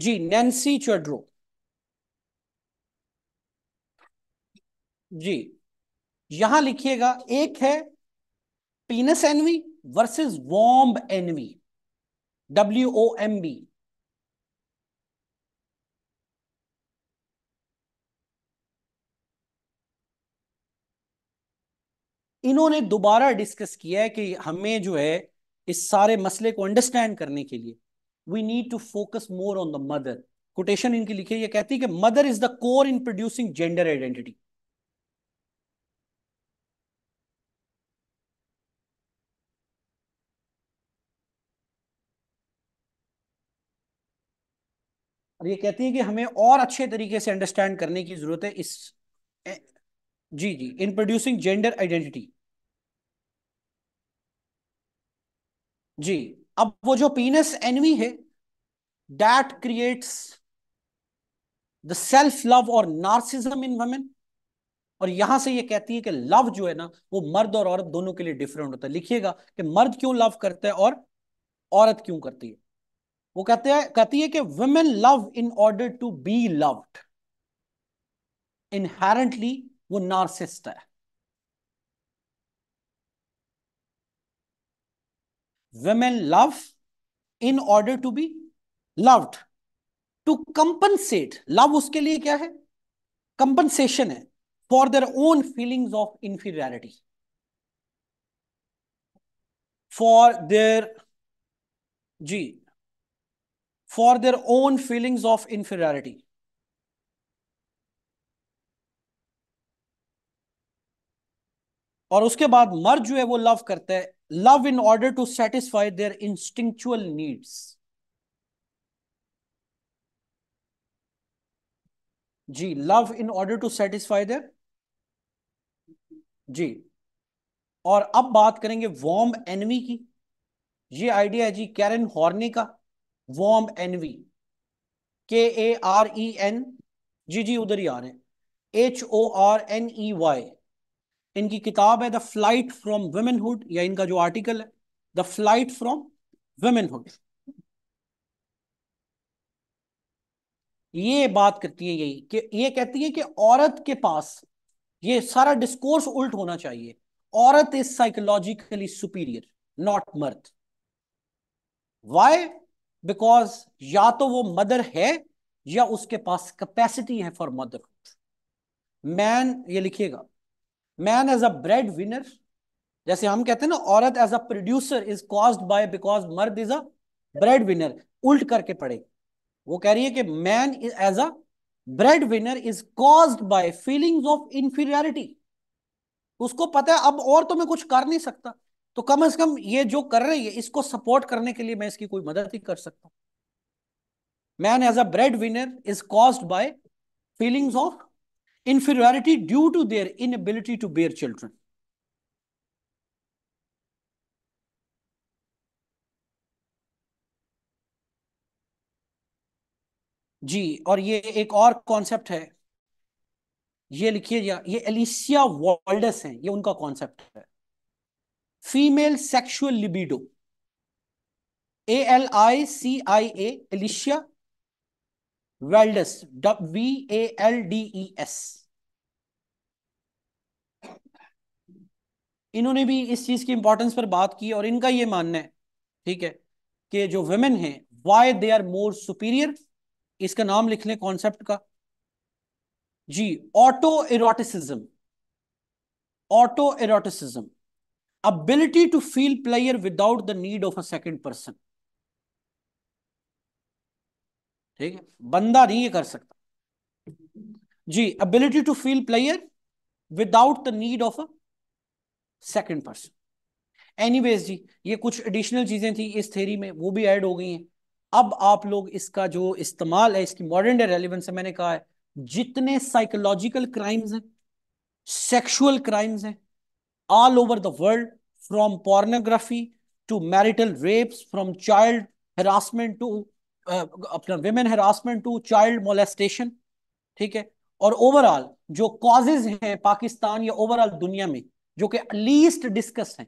जी Nancy चड्रो जी यहां लिखिएगा एक है penis envy versus womb envy W O M B इन्होंने दोबारा डिस्कस किया है कि हमें जो है इस सारे मसले को अंडरस्टैंड करने के लिए we need to focus more on the mother quotation इनकी लिखी है ये कहती है कि mother is the core in producing gender identity और ये कहती है कि हमें और अच्छे तरीके से अंडरस्टैंड करने की जरूरत है इस जी जी इन प्रोड्यूसिंग जेंडर आइडेंटिटी जी अब वो जो पीनस एनवी है that creates the self love और नार्सिज्म इन वमेन और यहां से ये कहती है कि लव जो है ना वो मर्द और औरत दोनों के लिए डिफरेंट होता है लिखिएगा कि मर्द क्यों लव करता है और औरत क्यों करती है वो कहते हैं कहती है कि women love in order to be loved inherently वो नार्सिस्ट है women love in order to be loved to compensate love उसके लिए क्या है कंपनसेशन है for their own feelings of inferiority for their जी for their own feelings of inferiority और उसके बाद मर्द जो है वो लव करता है love in order to satisfy their instinctual needs जी love in order to satisfy their जी और अब बात करेंगे वॉर्म एनवी की ये आइडिया है जी कैरन हॉर्नी का वॉर्म envy K A R E N G जी उधर ही आ रहे हैं H O R N E Y इनकी किताब है द फ्लाइट फ्रॉम वुमेनहुड या इनका जो आर्टिकल है द फ्लाइट फ्रॉम वुमेनहुड ये बात करती है यही कि ये कहती है कि औरत के पास ये सारा डिस्कोर्स उल्ट होना चाहिए औरत इज साइकोलॉजिकली सुपीरियर नॉट मर्द वाई बिकॉज या तो वो मदर है या उसके पास कैपेसिटी है फॉर मदरहुड मैन ये लिखिएगा man as a breadwinner जैसे हम कहते हैं ना औरत as a producer is cause by because मर्द इज अ ब्रेड विनर उल्ट करके पड़े वो कह रही है कि man as a breadwinner is cause by feelings of inferiority उसको पता है अब और तो मैं कुछ कर नहीं सकता तो कम से कम ये जो कर रही है इसको सपोर्ट करने के लिए मैं इसकी कोई मदद ही कर सकता man as a breadwinner is cause by feelings of inferiority due to their inability to bear children. जी और ये एक और कॉन्सेप्ट है ये लिखिए ये एलिसिया वॉल्डस हैं ये उनका कॉन्सेप्ट है female sexual libido A L I C I A Alicia Valdes V A L D E S इन्होंने भी इस चीज की इंपॉर्टेंस पर बात की और इनका ये मानना है ठीक है कि जो वेमेन है why they are more superior इसका नाम लिख लें कॉन्सेप्ट का जी auto eroticism auto eroticism ability to feel pleasure without the need of a second person ठीक है बंदा नहीं ये कर सकता जी ability to feel pleasure without the need of a second person anyways जी ये कुछ एडिशनल चीजें थी इस थेरी में वो भी ऐड हो गई हैं अब आप लोग इसका जो इस्तेमाल है इसकी मॉडर्न डे रेलिवेंस है मैंने कहा है जितने साइकोलॉजिकल क्राइम्स हैं सेक्सुअल क्राइम्स हैं all over the world from pornography to marital rapes from child harassment to अपना women harassment to child molestation ठीक है और ओवरऑल जो कॉजेज हैं पाकिस्तान या ओवरऑल दुनिया में जो कि लीस्ट डिस्कस हैं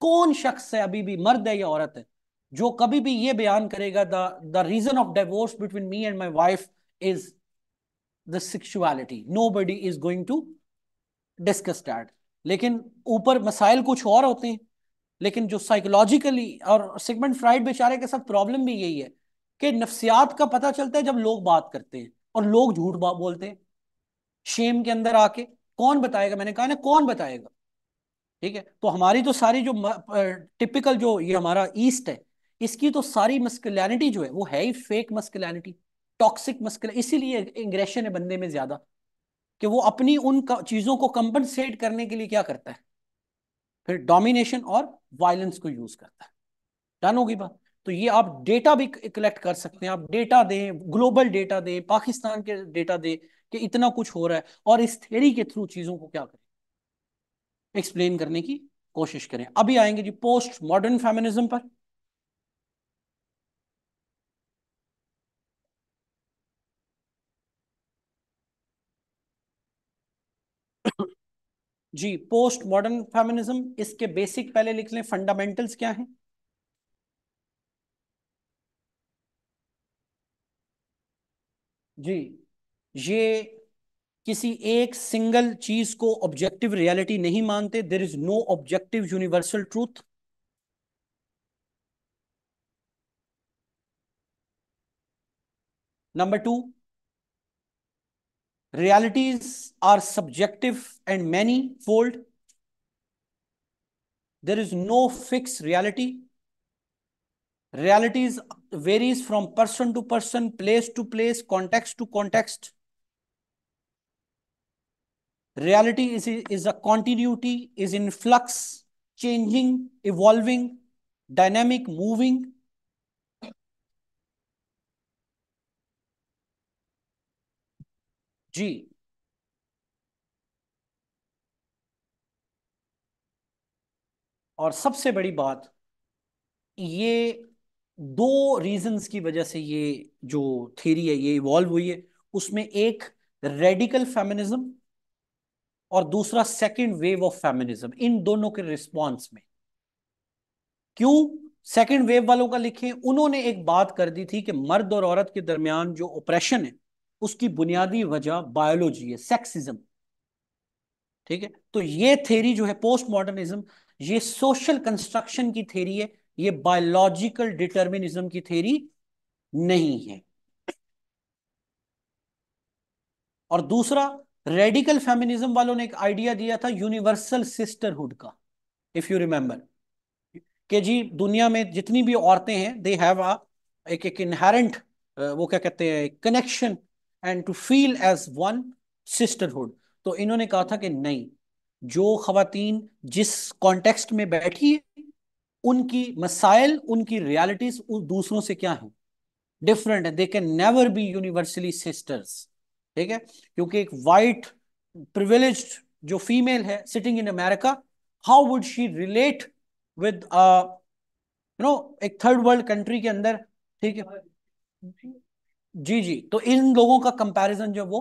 कौन शख्स है अभी भी मर्द है या औरत है जो कभी भी ये बयान करेगा the the reason of divorce between me and my wife is the sexuality nobody is going to discuss that लेकिन ऊपर मसाइल कुछ और होते हैं लेकिन जो साइकोलॉजिकली और सिगमेंट फ्राइड बेचारे के साथ प्रॉब्लम भी यही है कि नफ्सियात का पता चलता है जब लोग बात करते हैं और लोग झूठ बोलते हैं शेम के अंदर आके कौन बताएगा मैंने कहा ना कौन बताएगा ठीक है तो हमारी तो सारी जो टिपिकल जो ये हमारा ईस्ट है इसकी तो सारी मस्कुलैनिटी जो है वो है ही फेक मस्कुलैनिटी टॉक्सिक मस्कुल इसीलिए इंग्रेशन है बंदे में ज्यादा कि वो अपनी उन चीजों को कंपनसेट करने के लिए क्या करता है फिर डोमिनेशन और वायलेंस को यूज करता है डन होगी बात तो ये आप डेटा भी कलेक्ट कर सकते हैं आप डेटा दें ग्लोबल डेटा दें पाकिस्तान के डेटा दें कि इतना कुछ हो रहा है और इस थेरी के थ्रू चीज़ों को क्या करें एक्सप्लेन करने की कोशिश करें अभी आएंगे जी पोस्ट मॉडर्न फेमिनिज्म पर जी पोस्ट मॉडर्न फेमिनिज्म इसके बेसिक पहले लिख लें फंडामेंटल्स क्या हैं जी ये किसी एक सिंगल चीज को ऑब्जेक्टिव रियलिटी नहीं मानते there is no objective universal truth number two realities are subjective and manifold there is no fix reality realities varies from person to person place to place context to context reality is is a continuity is in flux changing evolving dynamic moving g और सबसे बड़ी बात ये दो reasons की वजह से ये जो थेरी है ये इवॉल्व हुई है उसमें एक रेडिकल फेमिनिज्म और दूसरा सेकेंड वेव ऑफ फेमिनिज्म इन दोनों के रिस्पॉन्स में क्यों सेकेंड वेव वालों का लिखे उन्होंने एक बात कर दी थी कि मर्द और औरत के दरमियान जो ऑपरेशन है उसकी बुनियादी वजह बायोलॉजी है सेक्सिज्म ठीक है तो ये थेरी जो है पोस्ट मॉडर्निज्म ये सोशल कंस्ट्रक्शन की थेरी है ये बायोलॉजिकल डिटर्मिनिज्म की थेरी नहीं है और दूसरा रेडिकल फेमिनिज्म वालों ने एक आइडिया दिया था यूनिवर्सल सिस्टरहुड का इफ यू रिमेंबर कि जी दुनिया में जितनी भी औरतें हैं दे हैव अ एक एक इनहेरेंट वो क्या कहते हैं connection and to feel as one sisterhood तो इन्होंने कहा था कि नहीं जो खातन जिस कॉन्टेक्स्ट में बैठी है उनकी मसाइल उनकी रियालिटीज दूसरों से क्या है डिफरेंट है they can never be universally sisters ठीक है क्योंकि एक वाइट प्रिविलेज जो फीमेल है sitting in America how would she relate with you know एक थर्ड वर्ल्ड कंट्री के अंदर ठीक है जी जी तो इन लोगों का कंपैरिजन जो वो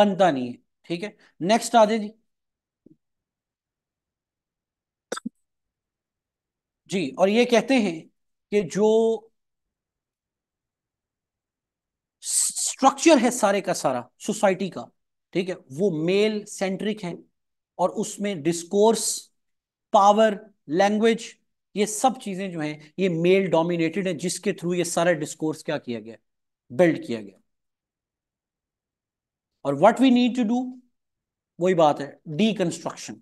बनता नहीं है ठीक है नेक्स्ट आ जाए जी जी और ये कहते हैं कि जो स्ट्रक्चर है सारे का सारा सोसाइटी का ठीक है वो मेल सेंट्रिक है और उसमें डिस्कोर्स पावर लैंग्वेज ये सब चीजें जो हैं ये मेल डोमिनेटेड है जिसके थ्रू ये सारा डिस्कोर्स क्या किया गया बिल्ड किया गया और what we need to do वही बात है डी कंस्ट्रक्शन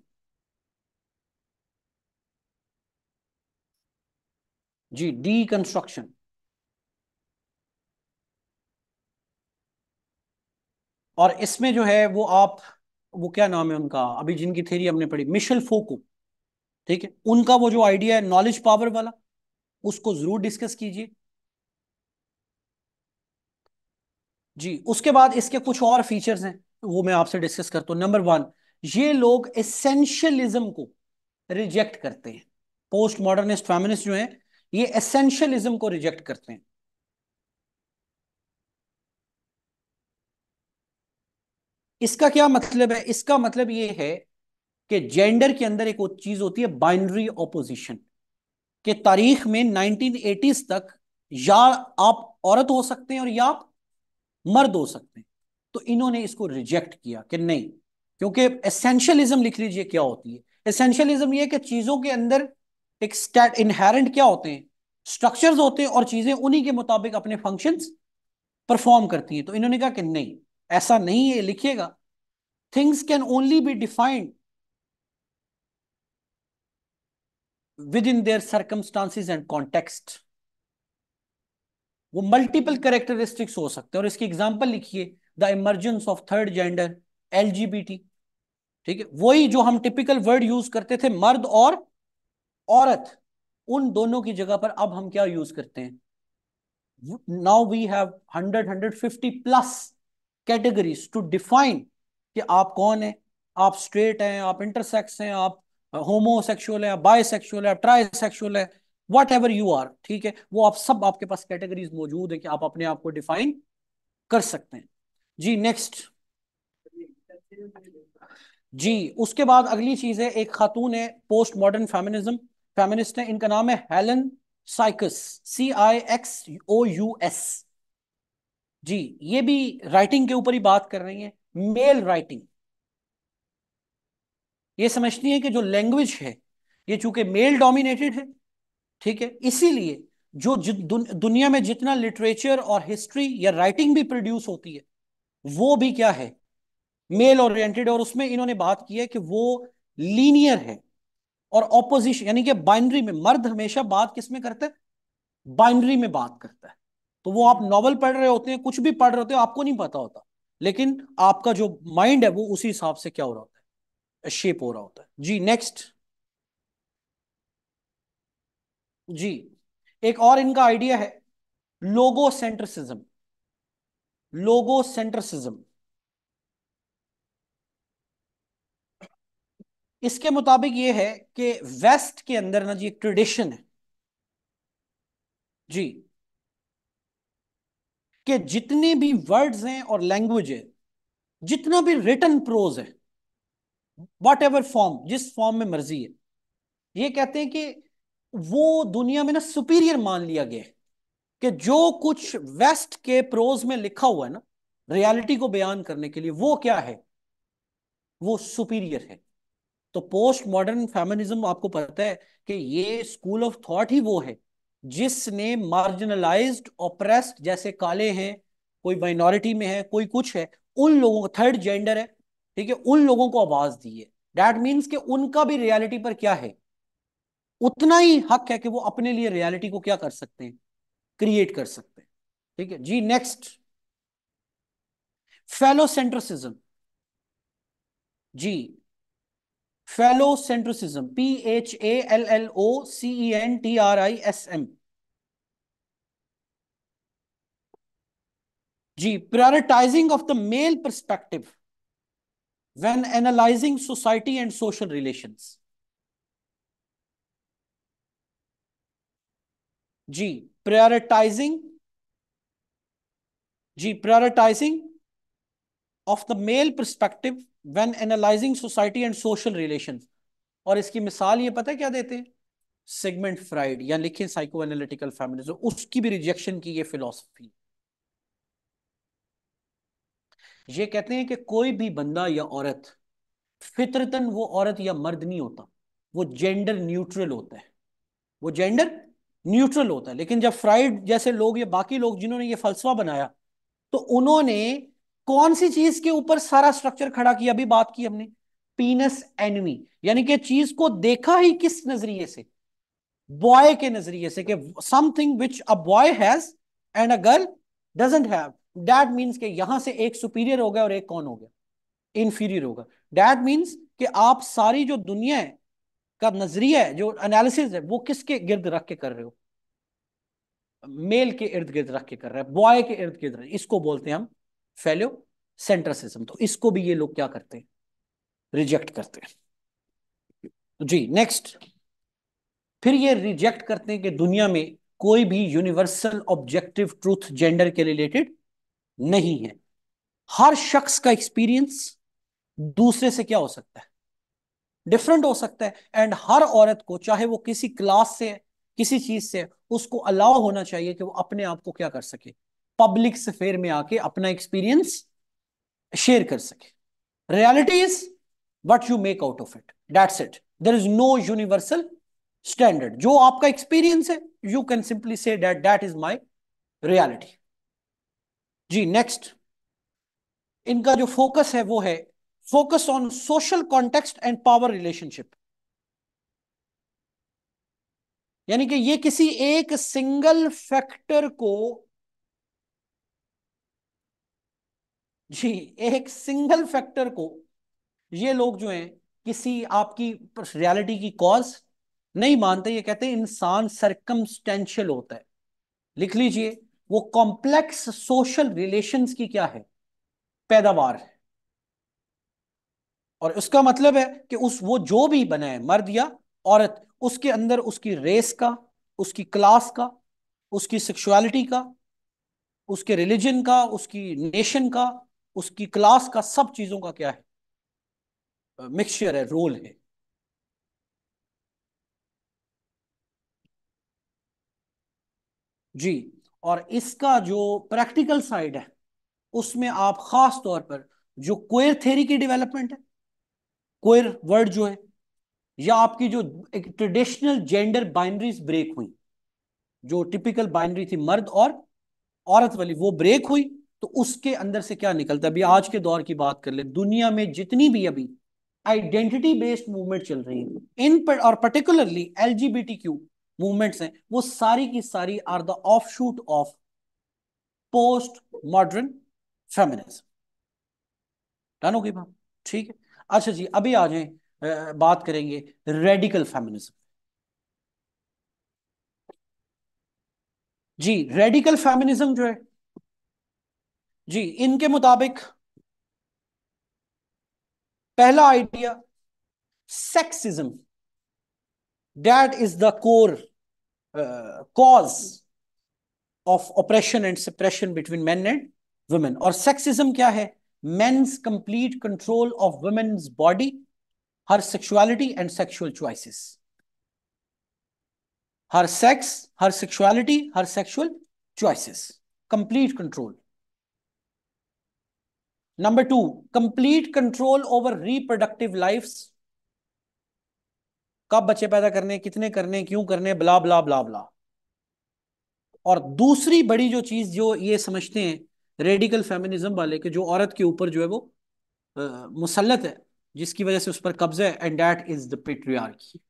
जी डी कंस्ट्रक्शन और इसमें जो है वो आप वो क्या नाम है उनका अभी जिनकी थेरी हमने पढ़ी मिशेल फोको ठीक है उनका वो जो आइडिया है नॉलेज पावर वाला उसको जरूर डिस्कस कीजिए जी उसके बाद इसके कुछ और फीचर्स हैं वो मैं आपसे डिस्कस करता हूं नंबर वन ये लोग एसेंशियलिज्म को रिजेक्ट करते हैं पोस्ट मॉडर्निस्ट फेमिनिस्ट जो है ये एसेंशियलिज्म को रिजेक्ट करते हैं इसका क्या मतलब है इसका मतलब ये है कि जेंडर के अंदर एक चीज होती है बाइनरी ऑपोजिशन कि तारीख में 1980s तक या आप औरत हो सकते हैं और या आप मर्द हो सकते हैं तो इन्होंने इसको रिजेक्ट किया कि नहीं क्योंकि एसेंशियलिज्म लिख लीजिए क्या होती है एसेंशियलिज्म ये कि चीजों के अंदर एक स्टैट इनहेरेंट क्या होते हैं स्ट्रक्चर्स होते हैं और चीजें उन्हीं के मुताबिक अपने फंक्शंस परफॉर्म करती हैं तो इन्होंने कहा कि नहीं ऐसा नहीं है लिखिएगा things can only be defined within their circumstances and context वो मल्टीपल करेक्टरिस्टिक्स हो सकते हैं और इसकी एग्जाम्पल लिखिए the emergence of third gender L ठीक है वही जो हम टिपिकल वर्ड यूज करते थे मर्द और औरत उन दोनों की जगह पर अब हम क्या यूज करते हैं now we have hundred hundred fifty plus categories to define कि आप कौन है आप स्ट्रेट हैं आप इंटरसेक्स हैं आप होमोसेक्सुअल है बायसेक्सुअल है ट्राइसेक्सुअल है वट एवर यू आर ठीक है वो आप सब आपके पास कैटेगरीज मौजूद है कि आप अपने आप को डिफाइन कर सकते हैं जी नेक्स्ट जी उसके बाद अगली चीज है एक खातून है पोस्ट मॉडर्न फेमिनिज्म फेमिनिस्ट हैं इनका नाम है Helen Cixous C I X O U S जी ये भी राइटिंग के ऊपर ही बात कर रही है मेल राइटिंग ये समझती है कि जो लैंग्वेज है ये चूंकि मेल डोमिनेटेड है ठीक है इसीलिए जो दुनिया में जितना लिटरेचर और हिस्ट्री या राइटिंग भी प्रोड्यूस होती है वो भी क्या है मेल ओरिएंटेड और उसमें इन्होंने बात की है कि वो लीनियर है और ऑपोजिशन यानी कि बाइनरी में मर्द हमेशा बात किस में करते हैं बाइनरी में बात करता है तो वो आप नॉवल पढ़ रहे होते हैं कुछ भी पढ़ रहे होते हैं आपको नहीं पता होता लेकिन आपका जो माइंड है वो उसी हिसाब से क्या हो रहा होता है शेप हो रहा होता है जी नेक्स्ट जी एक और इनका आइडिया है लोगो सेंट्रसिज्म लोगो सेंट्रसिज्म इसके मुताबिक ये है कि वेस्ट के अंदर ना जी एक ट्रेडिशन है जी कि जितने भी वर्ड्स हैं और लैंग्वेज है जितना भी रिटर्न प्रोज है वट एवर फॉर्म जिस फॉर्म में मर्जी है ये कहते हैं कि वो दुनिया में ना सुपीरियर मान लिया गया है कि जो कुछ वेस्ट के प्रोज में लिखा हुआ है ना रियलिटी को बयान करने के लिए वो क्या है वो सुपीरियर है तो पोस्ट मॉडर्न फेमिनिज्म आपको पता है कि ये स्कूल ऑफ थॉट ही वो है जिसने मार्जिनलाइज्ड ऑप्रेस्ड जैसे काले हैं कोई माइनॉरिटी में है कोई कुछ है उन लोगों को थर्ड जेंडर है ठीक है उन लोगों को आवाज दी है डैट मीन्स कि उनका भी रियलिटी पर क्या है उतना ही हक है कि वो अपने लिए रियलिटी को क्या कर सकते हैं क्रिएट कर सकते हैं ठीक है जी नेक्स्ट फेलोसेंट्रिसिज्म जी phallocentrism p h a l l o c e n t r i s m g prioritizing of the male perspective when analyzing society and social relations g prioritizing g prioritizing of the male perspective when analysing society and social relation और इसकी मिसाल ये पता है क्या देते हैं segment fried या लिखे साइको एनालिटिकल फैमिली उसकी भी रिजेक्शन की ये फिलोसफी ये कहते हैं कि कोई भी बंदा या औरत फितरतन वो औरत या मर्द नहीं होता वो जेंडर न्यूट्रल होता है वो जेंडर न्यूट्रल होता है लेकिन जब फ्राइड जैसे लोग या बाकी लोग जिन्होंने ये फलसफा बनाया तो उन्होंने कौन सी चीज के ऊपर सारा स्ट्रक्चर खड़ा किया अभी बात की हमने पीनस एनवी यानी कि चीज को देखा ही किस नजरिए से बॉय के नजरिए से कि something which a boy has and a girl doesn't have that means के यहां से एक सुपीरियर हो गया और एक कौन हो गया इनफीरियर होगा डैट मीन्स कि आप सारी जो दुनिया है का नजरिया है जो एनालिसिस है वो किसके गिर्द रख के कर रहे हो मेल के इर्द गिर्द रख के कर रहे हैं बॉय के इर्द गिर्द इसको बोलते हैं हम फैलो सेंट्रसिज्म तो इसको भी ये लोग क्या करते हैं रिजेक्ट करते हैं तो जी नेक्स्ट फिर ये रिजेक्ट करते हैं कि दुनिया में कोई भी यूनिवर्सल ऑब्जेक्टिव ट्रूथ जेंडर के रिलेटेड नहीं है हर शख्स का एक्सपीरियंस दूसरे से क्या हो सकता है डिफरेंट हो सकता है एंड हर औरत को चाहे वो किसी क्लास से किसी चीज से उसको अलाव होना चाहिए कि वो अपने आप को क्या कर सके पब्लिक स्फेयर में आके अपना एक्सपीरियंस शेयर कर सके reality is what you make out of it that's it there is no universal standard जो आपका एक्सपीरियंस है you can simply say that that is my reality जी नेक्स्ट इनका जो फोकस है वो है focus on social context and power relationship यानी कि ये किसी एक सिंगल फैक्टर को जी एक सिंगल फैक्टर को ये लोग जो हैं किसी आपकी रियलिटी की कॉज नहीं मानते ये कहते हैं इंसान सरकमस्टेंशियल होता है लिख लीजिए वो कॉम्प्लेक्स सोशल रिलेशंस की क्या है पैदावार है और उसका मतलब है कि उस वो जो भी बनाए है मर्द या औरत उसके अंदर उसकी रेस का उसकी क्लास का उसकी सेक्सुअलिटी का उसके रिलीजन का उसकी नेशन का उसकी क्लास का सब चीजों का क्या है मिक्सचर है रोल है जी और इसका जो प्रैक्टिकल साइड है उसमें आप खास तौर पर जो क्वेर थेरी की डेवलपमेंट है क्वेर वर्ड जो है या आपकी जो एक ट्रेडिशनल जेंडर बाइनरीज ब्रेक हुई जो टिपिकल बाइनरी थी मर्द और औरत वाली वो ब्रेक हुई तो उसके अंदर से क्या निकलता है अभी आज के दौर की बात कर ले दुनिया में जितनी भी अभी आइडेंटिटी बेस्ड मूवमेंट चल रही है इन पर और पर्टिकुलरली क्यू मूवमेंट्स हैं वो सारी की सारी are the offshoots of post modern feminism done हो गई बात ठीक है अच्छा जी अभी आ जाए बात करेंगे रेडिकल फेमिनिज्म जी रेडिकल फेमिनिज्म जो है जी इनके मुताबिक पहला idea sexism that is the core cause of oppression and suppression between men and women और सेक्सिज्म क्या है men's complete control of women's body her sexuality and sexual choices her sex her sexuality her sexual choices complete control number 2 complete control over reproductive lives कब बच्चे पैदा करने कितने करने क्यों करने ब्ला ब्ला ब्ला ब्ला और दूसरी बड़ी जो चीज जो ये समझते हैं रेडिकल फेमिनिज्म वाले के जो औरत के ऊपर जो है वो मुसलत है जिसकी वजह से उस पर कब्जा है and that is the patriarchy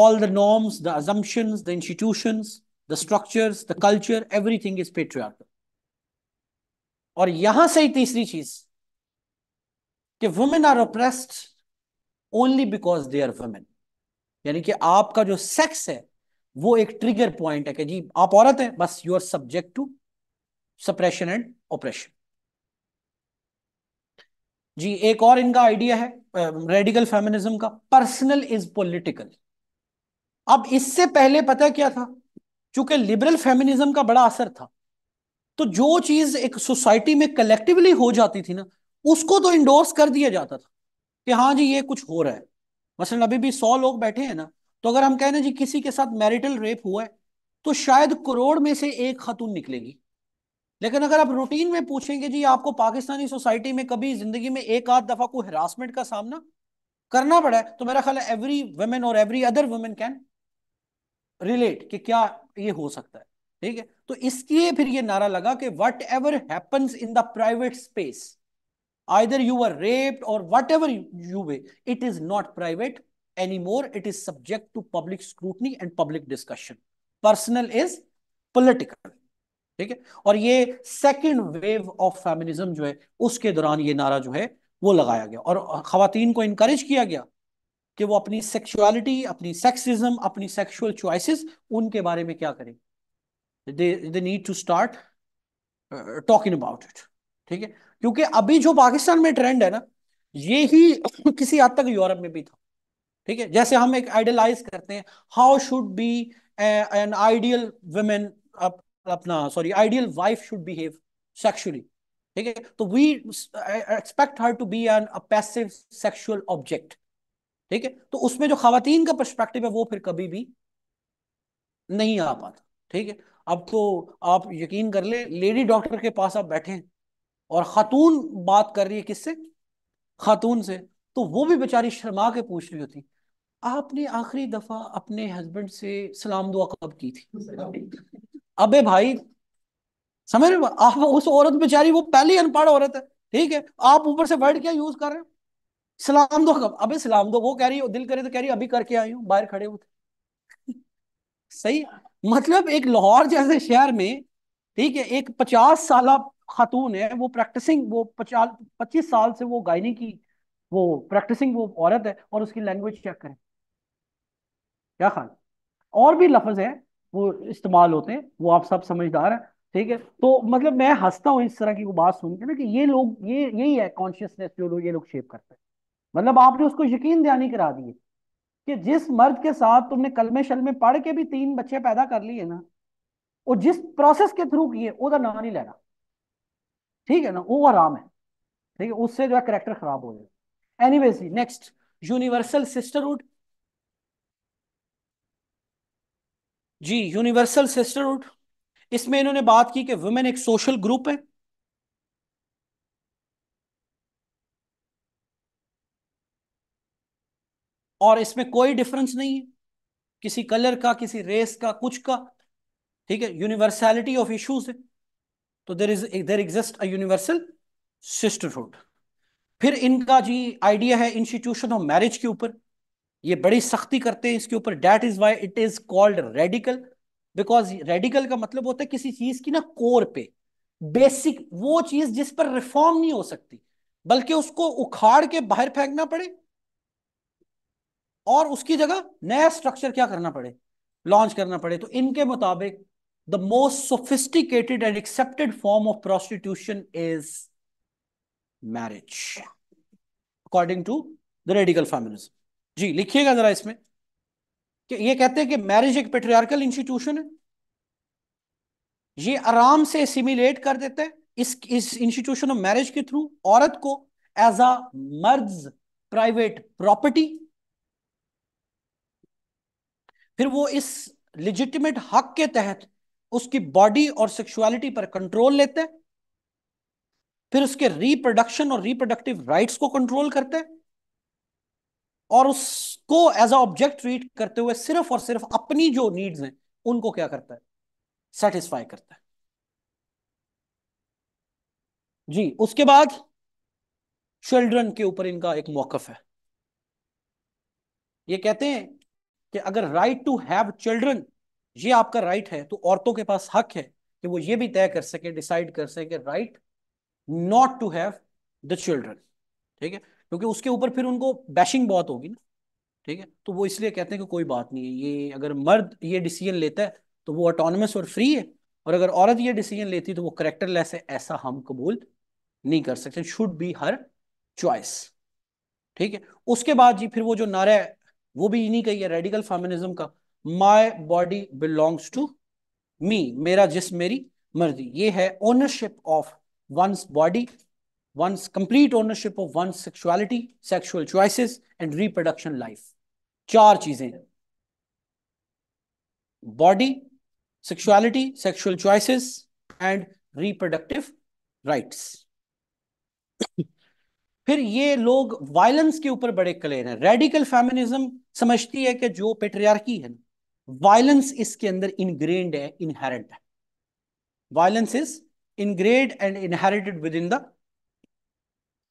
all the norms the assumptions the institutions the structures the culture everything is patriarchy और यहां से ही तीसरी चीज कि women are oppressed only because they are women यानी कि आपका जो सेक्स है वो एक ट्रिगर पॉइंट है कि जी आप औरत हैं बस you are subject to suppression and oppression जी एक और इनका आइडिया है रेडिकल फेमिनिज्म का पर्सनल इज पॉलिटिकल अब इससे पहले पता क्या था चूंकि लिबरल फेमिनिज्म का बड़ा असर था तो जो चीज एक सोसाइटी में कलेक्टिवली हो जाती थी ना उसको तो इंडोर्स कर दिया जाता था कि हाँ जी ये कुछ हो रहा है मसलन अभी भी सौ लोग बैठे हैं ना तो अगर हम कहें जी किसी के साथ मैरिटल रेप हुआ है तो शायद करोड़ में से एक खातून निकलेगी लेकिन अगर आप रूटीन में पूछेंगे जी आपको पाकिस्तानी सोसाइटी में कभी जिंदगी में एक आध दफा कोई हरासमेंट का सामना करना पड़ा है तो मेरा ख्याल है एवरी वुमेन और every other women can relate कि क्या ये हो सकता है ठीक है तो इसलिए फिर ये नारा लगा कि वट एवर है in the private space either you are raped और whatever you way it is not private any more it is subject to public scrutiny and public discussion personal is political ठीक है और ये second wave of feminism जो है उसके दौरान ये नारा जो है वो लगाया गया और खातन को इनक्रेज किया गया कि वो अपनी सेक्सुअलिटी अपनी सेक्सिज्म अपनी सेक्सुअल चॉइसेस उनके बारे में क्या करें they they need to start uh, talking about ठीक है क्योंकि अभी जो पाकिस्तान में ट्रेंड है ना ये ही किसी हद तक यूरोप में भी था ठीक है जैसे हम एक आइडियलाइज करते हैं how should be an ideal women अपना sorry ideal wife should behave sexually ठीक है तो we expect her to be an passive sexual object ठीक है तो उसमें जो खातन का परस्पेक्टिव है वो फिर कभी भी नहीं आ पाता ठीक है अब तो आप यकीन कर ले लेडी डॉक्टर के पास आप बैठे और खातून बात कर रही है किससे खातून से तो वो भी बेचारी शर्मा के पूछ रही होती आपने आखिरी दफा अपने हस्बैंड से सलाम दुआ कब की थी अबे भाई समझ रहे आप उस औरत बेचारी वो पहली अनपढ़ औरत है ठीक है आप ऊपर से वर्ड क्या यूज कर रहे हो सलाम दो कब अबे सलाम दो वो कह रही हो दिल करे तो कह रही अभी करके आई हूँ बाहर खड़े हुए सही मतलब एक लाहौर जैसे शहर में ठीक है एक पचास साल खातून है वो प्रैक्टिसिंग वो पचास पच्चीस साल से वो गायनी की वो प्रैक्टिसिंग वो औरत है और उसकी लैंग्वेज चेक करें क्या ख्याल और भी लफज हैं वो इस्तेमाल होते हैं वो आप सब समझदार हैं ठीक है तो मतलब मैं हंसता हूँ इस तरह की वो बात सुन के ना कि ये लोग ये यही है कॉन्शियसनेस जो लोग ये लोग शेप करते हैं मतलब आपने उसको यकीन दयानी करा दी है कि जिस मर्द के साथ तुमने कलमे शलमे पढ़ के भी तीन बच्चे पैदा कर लिए ना वो जिस प्रोसेस के थ्रू किए वह तो ना नहीं लेना ठीक है ना वो आराम है ठीक है उससे जो है करेक्टर खराब हो जाएगा वेज नेक्स्ट यूनिवर्सल सिस्टरहुड जी यूनिवर्सल सिस्टरहुड इसमें इन्होंने बात की कि वुमेन एक सोशल ग्रुप है और इसमें कोई डिफरेंस नहीं है किसी कलर का किसी रेस का कुछ का ठीक है यूनिवर्सैलिटी ऑफ इश्यूज है तो there is there exist a universal sisterhood फिर इनका जी आइडिया है इंस्टीट्यूशन ऑफ मैरिज के ऊपर ये बड़ी सख्ती करते हैं इसके ऊपर that is why it is called radical because radical का मतलब होता है किसी चीज की ना कोर पे बेसिक वो चीज जिस पर रिफॉर्म नहीं हो सकती बल्कि उसको उखाड़ के बाहर फेंकना पड़े और उसकी जगह नया स्ट्रक्चर क्या करना पड़े लॉन्च करना पड़े तो इनके मुताबिक the most sophisticated and accepted form of prostitution is marriage according to the radical families जी लिखिएगा जरा इसमें कि ये कहते हैं कि मैरिज एक पेट्रियार्कल इंस्टीट्यूशन है ये आराम से सिमिलेट कर देते हैं इस इस इंस्टीट्यूशन ऑफ मैरिज के थ्रू औरत को as a mere private property फिर वो इस लिजिटिमेट हक के तहत उसकी बॉडी और सेक्सुअलिटी पर कंट्रोल लेते हैं फिर उसके रिप्रोडक्शन और रिप्रोडक्टिव राइट्स को कंट्रोल करते हैं और उसको एज अ ऑब्जेक्ट ट्रीट करते हुए सिर्फ और सिर्फ अपनी जो नीड्स हैं उनको क्या करता है सेटिस्फाई करता है जी उसके बाद चिल्ड्रन के ऊपर इनका एक मौकफ है ये कहते हैं कि अगर राइट टू हैव चिल्ड्रन ये आपका राइट है तो औरतों के पास हक है कि वो ये भी तय कर सके डिसाइड कर सके right not to have the children ठीक है क्योंकि उसके ऊपर फिर उनको बैशिंग बहुत होगी ना ठीक है तो वो इसलिए कहते हैं कि कोई बात नहीं है ये अगर मर्द ये डिसीजन लेता है तो वो ऑटोनमस और फ्री है और अगर औरत ये डिसीजन लेती है तो वो करेक्टर लेस है ऐसा हम कबूल नहीं कर सकते शुड बी हर चॉइस ठीक है उसके बाद जी फिर वो जो नारा वो भी इन्हीं का ही है रेडिकल फेमिनिज्म का my body belongs to me मेरा जिस मेरी मर्जी ये है ownership of one's body one's complete ownership of one's sexuality sexual choices and reproduction life चार चीजें body sexuality sexual choices and reproductive rights फिर ये लोग वायलेंस के ऊपर बड़े कलेर हैं रेडिकल फेमिनिज्म समझती है कि जो पेट्रियार्की है ना वायलेंस इसके अंदर इनग्रेड है इनहेरेंट है violence is ingrained and inherited within the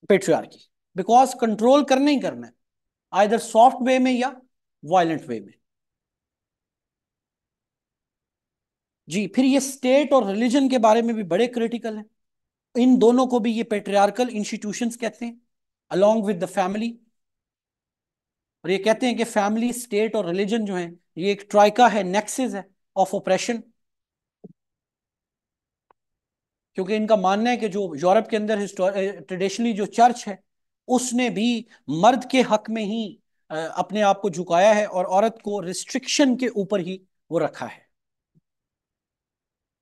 patriarchy because control करना ही करना है आइर सॉफ्ट वे में या वायलेंट वे में जी फिर ये स्टेट और रिलीजन के बारे में भी बड़े क्रिटिकल हैं इन दोनों को भी ये पेट्रियार्कल इंस्टीट्यूशंस कहते हैं अलॉन्ग विद द फैमिली और ये कहते हैं कि फैमिली स्टेट और रिलीजन जो है ये एक ट्राइका है नेक्सेस है ऑफ ऑपरेशन क्योंकि इनका मानना है कि जो यूरोप के अंदर ट्रेडिशनली जो चर्च है उसने भी मर्द के हक में ही अपने आप को झुकाया है और औरत को रिस्ट्रिक्शन के ऊपर ही वो रखा है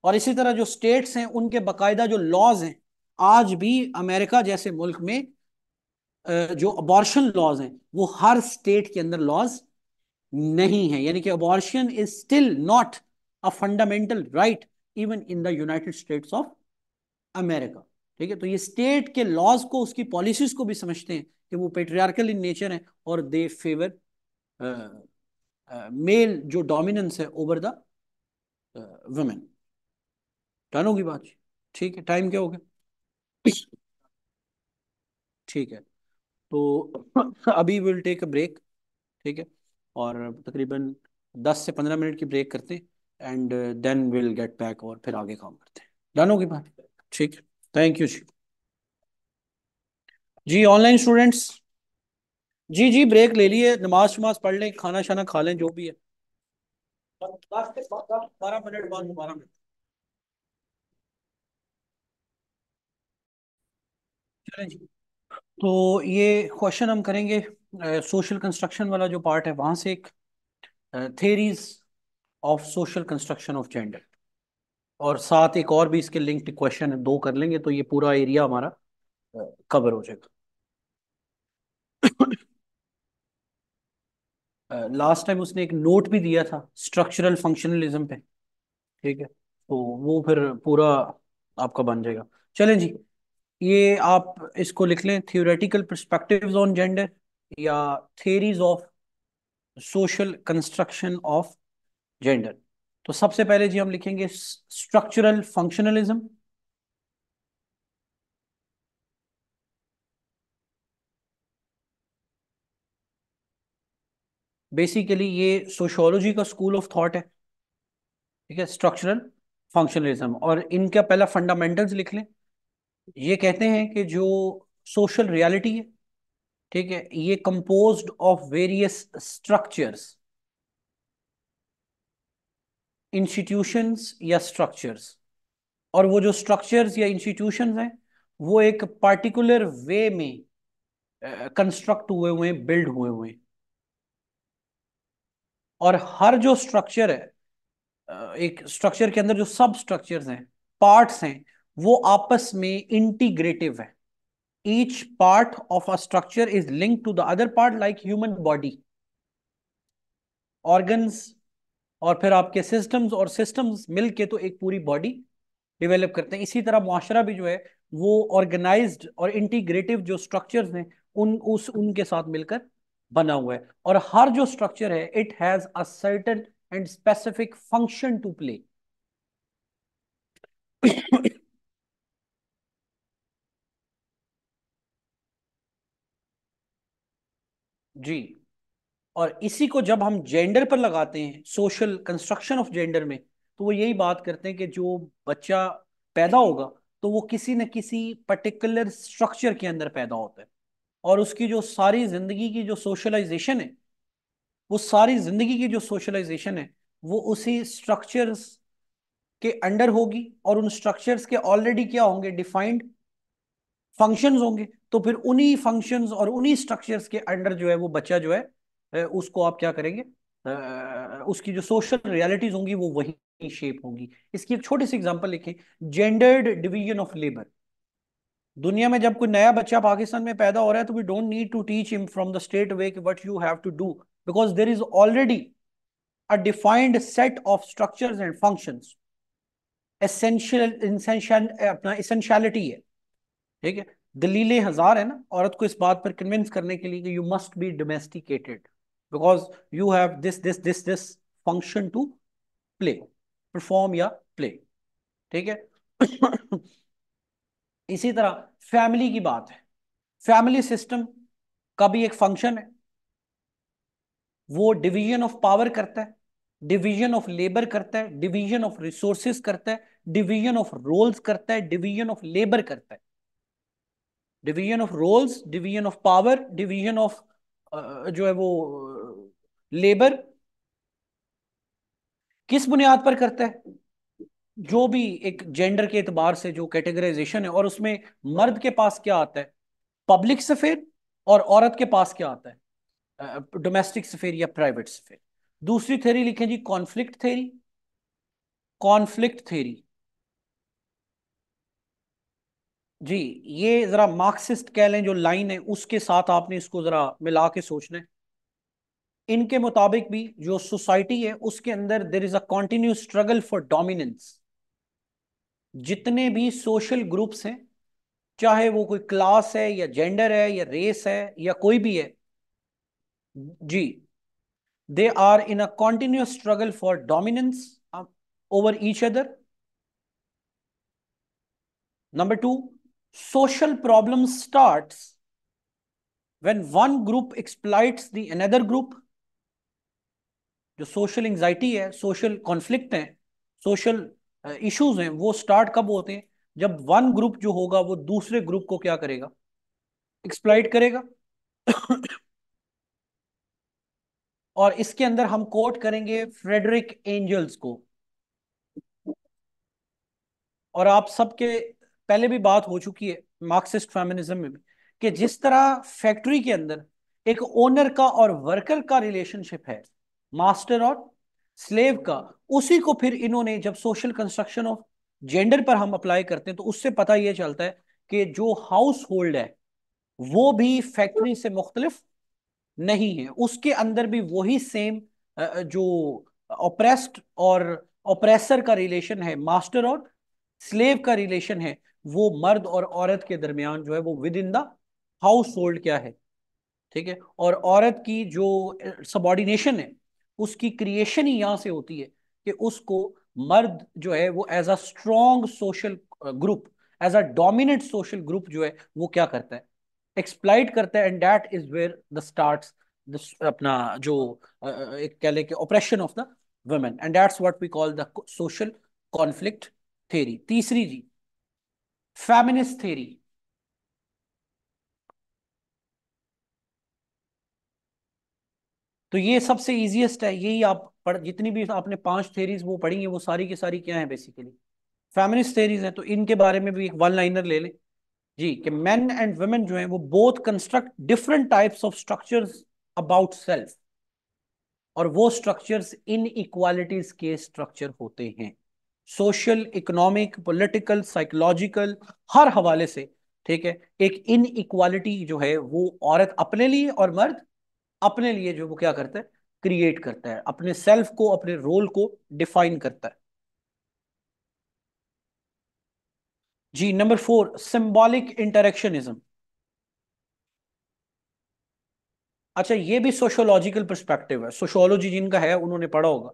और इसी तरह जो स्टेट्स हैं उनके बाकायदा जो लॉज हैं आज भी अमेरिका जैसे मुल्क में जो अबॉर्शन लॉज हैं वो हर स्टेट के अंदर लॉज नहीं है यानी कि abortion is still not a fundamental right even in the United States of America ठीक है तो ये स्टेट के लॉज को उसकी पॉलिसीज को भी समझते हैं कि वो पेट्रियार्कल इन नेचर है और दे फेवर मेल जो डोमिनेंस है ओवर द वुमेन डन होगी बात ठीक है टाइम क्या हो गया ठीक है तो अभी विल टेक अ ब्रेक ठीक है और तकरीबन दस से पंद्रह मिनट की ब्रेक करते हैं and then will get back और फिर आगे काम करते हैं डन होगी बात ठीक है थैंक यू जी जी ऑनलाइन स्टूडेंट्स जी जी ब्रेक ले लिए नमाज शमाज पढ़ लें खाना शाना खा लें जो भी है बारह मिनट बाद बारह मिनट चलें जी तो ये क्वेश्चन हम करेंगे सोशल कंस्ट्रक्शन वाला जो पार्ट है वहां से एक theories of social construction of gender और साथ एक और भी इसके लिंक्ड क्वेश्चन है दो कर लेंगे तो ये पूरा एरिया हमारा कवर हो जाएगा लास्ट टाइम उसने एक नोट भी दिया था स्ट्रक्चरल फंक्शनलिज्म पे ठीक है तो वो फिर पूरा आपका बन जाएगा चलें जी ये आप इसको लिख लें थियोरेटिकल परस्पेक्टिव ऑन जेंडर या theories of social construction of gender तो सबसे पहले जी हम लिखेंगे स्ट्रक्चरल फंक्शनलिज्म बेसिकली ये सोशोलॉजी का स्कूल ऑफ थॉट है ठीक है स्ट्रक्चरल फंक्शनलिज्म और इनका पहला फंडामेंटल्स लिख लें ये कहते हैं कि जो सोशल रियलिटी है ठीक है ये composed of various structures institutions या स्ट्रक्चर्स और वो जो स्ट्रक्चर्स या इंस्टीट्यूशंस हैं वो एक पार्टिकुलर वे में कंस्ट्रक्ट uh, हुए हुए बिल्ड हुए हुए और हर जो स्ट्रक्चर है एक स्ट्रक्चर के अंदर जो सब स्ट्रक्चर्स हैं पार्ट्स हैं वो आपस में इंटीग्रेटिव है each part of a structure is link to the other part like human body organs और फिर आपके सिस्टम्स और सिस्टम्स मिलके तो एक पूरी बॉडी डेवलप करते हैं इसी तरह माशरा भी जो है वो ऑर्गेनाइज्ड और इंटीग्रेटिव जो स्ट्रक्चर्स हैं उन उस उनके साथ मिलकर बना हुआ है और हर जो स्ट्रक्चर है it has a and specific function to play जी और इसी को जब हम जेंडर पर लगाते हैं सोशल कंस्ट्रक्शन ऑफ जेंडर में तो वो यही बात करते हैं कि जो बच्चा पैदा होगा तो वो किसी न किसी पर्टिकुलर स्ट्रक्चर के अंदर पैदा होता है और उसकी जो सारी जिंदगी की जो सोशलाइजेशन है वो सारी जिंदगी की जो सोशलाइजेशन है वो उसी स्ट्रक्चर्स के अंडर होगी और उन स्ट्रक्चर्स के ऑलरेडी क्या होंगे डिफाइंड फंक्शंस होंगे तो फिर उन्हीं फंक्शंस और उन्हीं स्ट्रक्चर्स के अंडर जो है वो बच्चा जो है उसको आप क्या करेंगे उसकी जो सोशल रियलिटीज होंगी वो वही शेप होंगी इसकी एक छोटी सी एग्जांपल लिखें जेंडर्ड डिवीजन ऑफ लेबर दुनिया में जब कोई नया बच्चा पाकिस्तान में पैदा हो रहा है तो we don't need to teach him from the state way what you have to do because there is already a defined set of structures and functions essential अपना एसेंशियलिटी है ठीक है दलीलें हजार है ना औरत को इस बात पर कन्विंस करने के लिए कि you must be domesticated because you have this this this this function to play perform या प्ले ठीक है इसी तरह फैमिली की बात है फैमिली सिस्टम का भी एक फंक्शन है वो डिवीजन ऑफ पावर करता है डिवीजन ऑफ लेबर करता है डिवीजन ऑफ रिसोर्सिस करता है डिवीजन ऑफ रोल्स करता है डिवीजन ऑफ लेबर करता है division of roles division of power division of जो है वो लेबर किस बुनियाद पर करता है जो भी एक जेंडर के एतबार से जो कैटेगराइजेशन है और उसमें मर्द के पास क्या आता है पब्लिक सफेद और औरत के पास क्या आता है डोमेस्टिक सफेद या प्राइवेट सफेद दूसरी थेरी लिखें जी कॉन्फ्लिक्ट थेरी कॉन्फ्लिक्ट थेरी जी ये जरा मार्क्सिस्ट कह लें जो लाइन है उसके साथ आपने इसको जरा मिला के सोचना है इनके मुताबिक भी जो सोसाइटी है उसके अंदर there is a continue struggle for dominance जितने भी सोशल ग्रुप्स हैं चाहे वो कोई क्लास है या जेंडर है या रेस है या कोई भी है जी they are in a continuous struggle for dominance over each other number two social problem starts when one group exploits the another group जो सोशल एंगजाइटी है सोशल कॉन्फ्लिक्ट है सोशल इश्यूज uh, हैं वो स्टार्ट कब होते हैं जब one group जो होगा वो दूसरे ग्रुप को क्या करेगा एक्सप्लाइट करेगा और इसके अंदर हम कोट करेंगे फ्रेडरिक एंजल्स को और आप सबके पहले भी बात हो चुकी है मार्क्सिस्ट फेमिनिज्म में भी कि जिस तरह फैक्ट्री के अंदर एक ओनर का और वर्कर का रिलेशनशिप है मास्टर और स्लेव का उसी को फिर इन्होंने जब सोशल कंस्ट्रक्शन ऑफ जेंडर पर हम अप्लाई करते हैं तो उससे पता यह चलता है कि जो हाउस होल्ड है वो भी फैक्ट्री से मुख्तलिफ नहीं है उसके अंदर भी वही सेम जो ओप्रेस्ड और ओप्रेसर का रिलेशन है मास्टर और स्लेव का रिलेशन है वो मर्द और औरत के दरमियान जो है वो within the household क्या है ठीक है और औरत की जो सबॉर्डिनेशन है उसकी क्रिएशन ही यहाँ से होती है कि उसको मर्द जो है वो as a strong social group as a dominant social group जो है वो क्या करता है एक्सप्लाइट करता है and that is where the start अपना जो एक कह लें कि oppression of the women and that's what we call the social conflict theory तीसरी जी feminist theory. तो ये सबसे इजीएस्ट है यही आप पढ़ जितनी भी आपने पांच थेरीज वो पढ़ी है वो सारी की सारी क्या है बेसिकली फेमिनिस्ट थेरीज हैं तो इनके बारे में भी एक वन लाइनर ले लें जी कि मेन एंड वुमेन जो है वो both construct different types of structures about self और वो स्ट्रक्चर्स इन इक्वालिटीज के स्ट्रक्चर होते हैं सोशल इकोनॉमिक पॉलिटिकल साइकोलॉजिकल हर हवाले से ठीक है एक इन इक्वालिटी जो है वो औरत अपने लिए और मर्द अपने लिए जो वो क्या करता है क्रिएट करता है अपने सेल्फ को अपने रोल को डिफाइन करता है जी नंबर फोर सिंबॉलिक इंटरेक्शनिज्म अच्छा ये भी सोशोलॉजिकल परस्पेक्टिव है सोशोलॉजी जिनका है उन्होंने पढ़ा होगा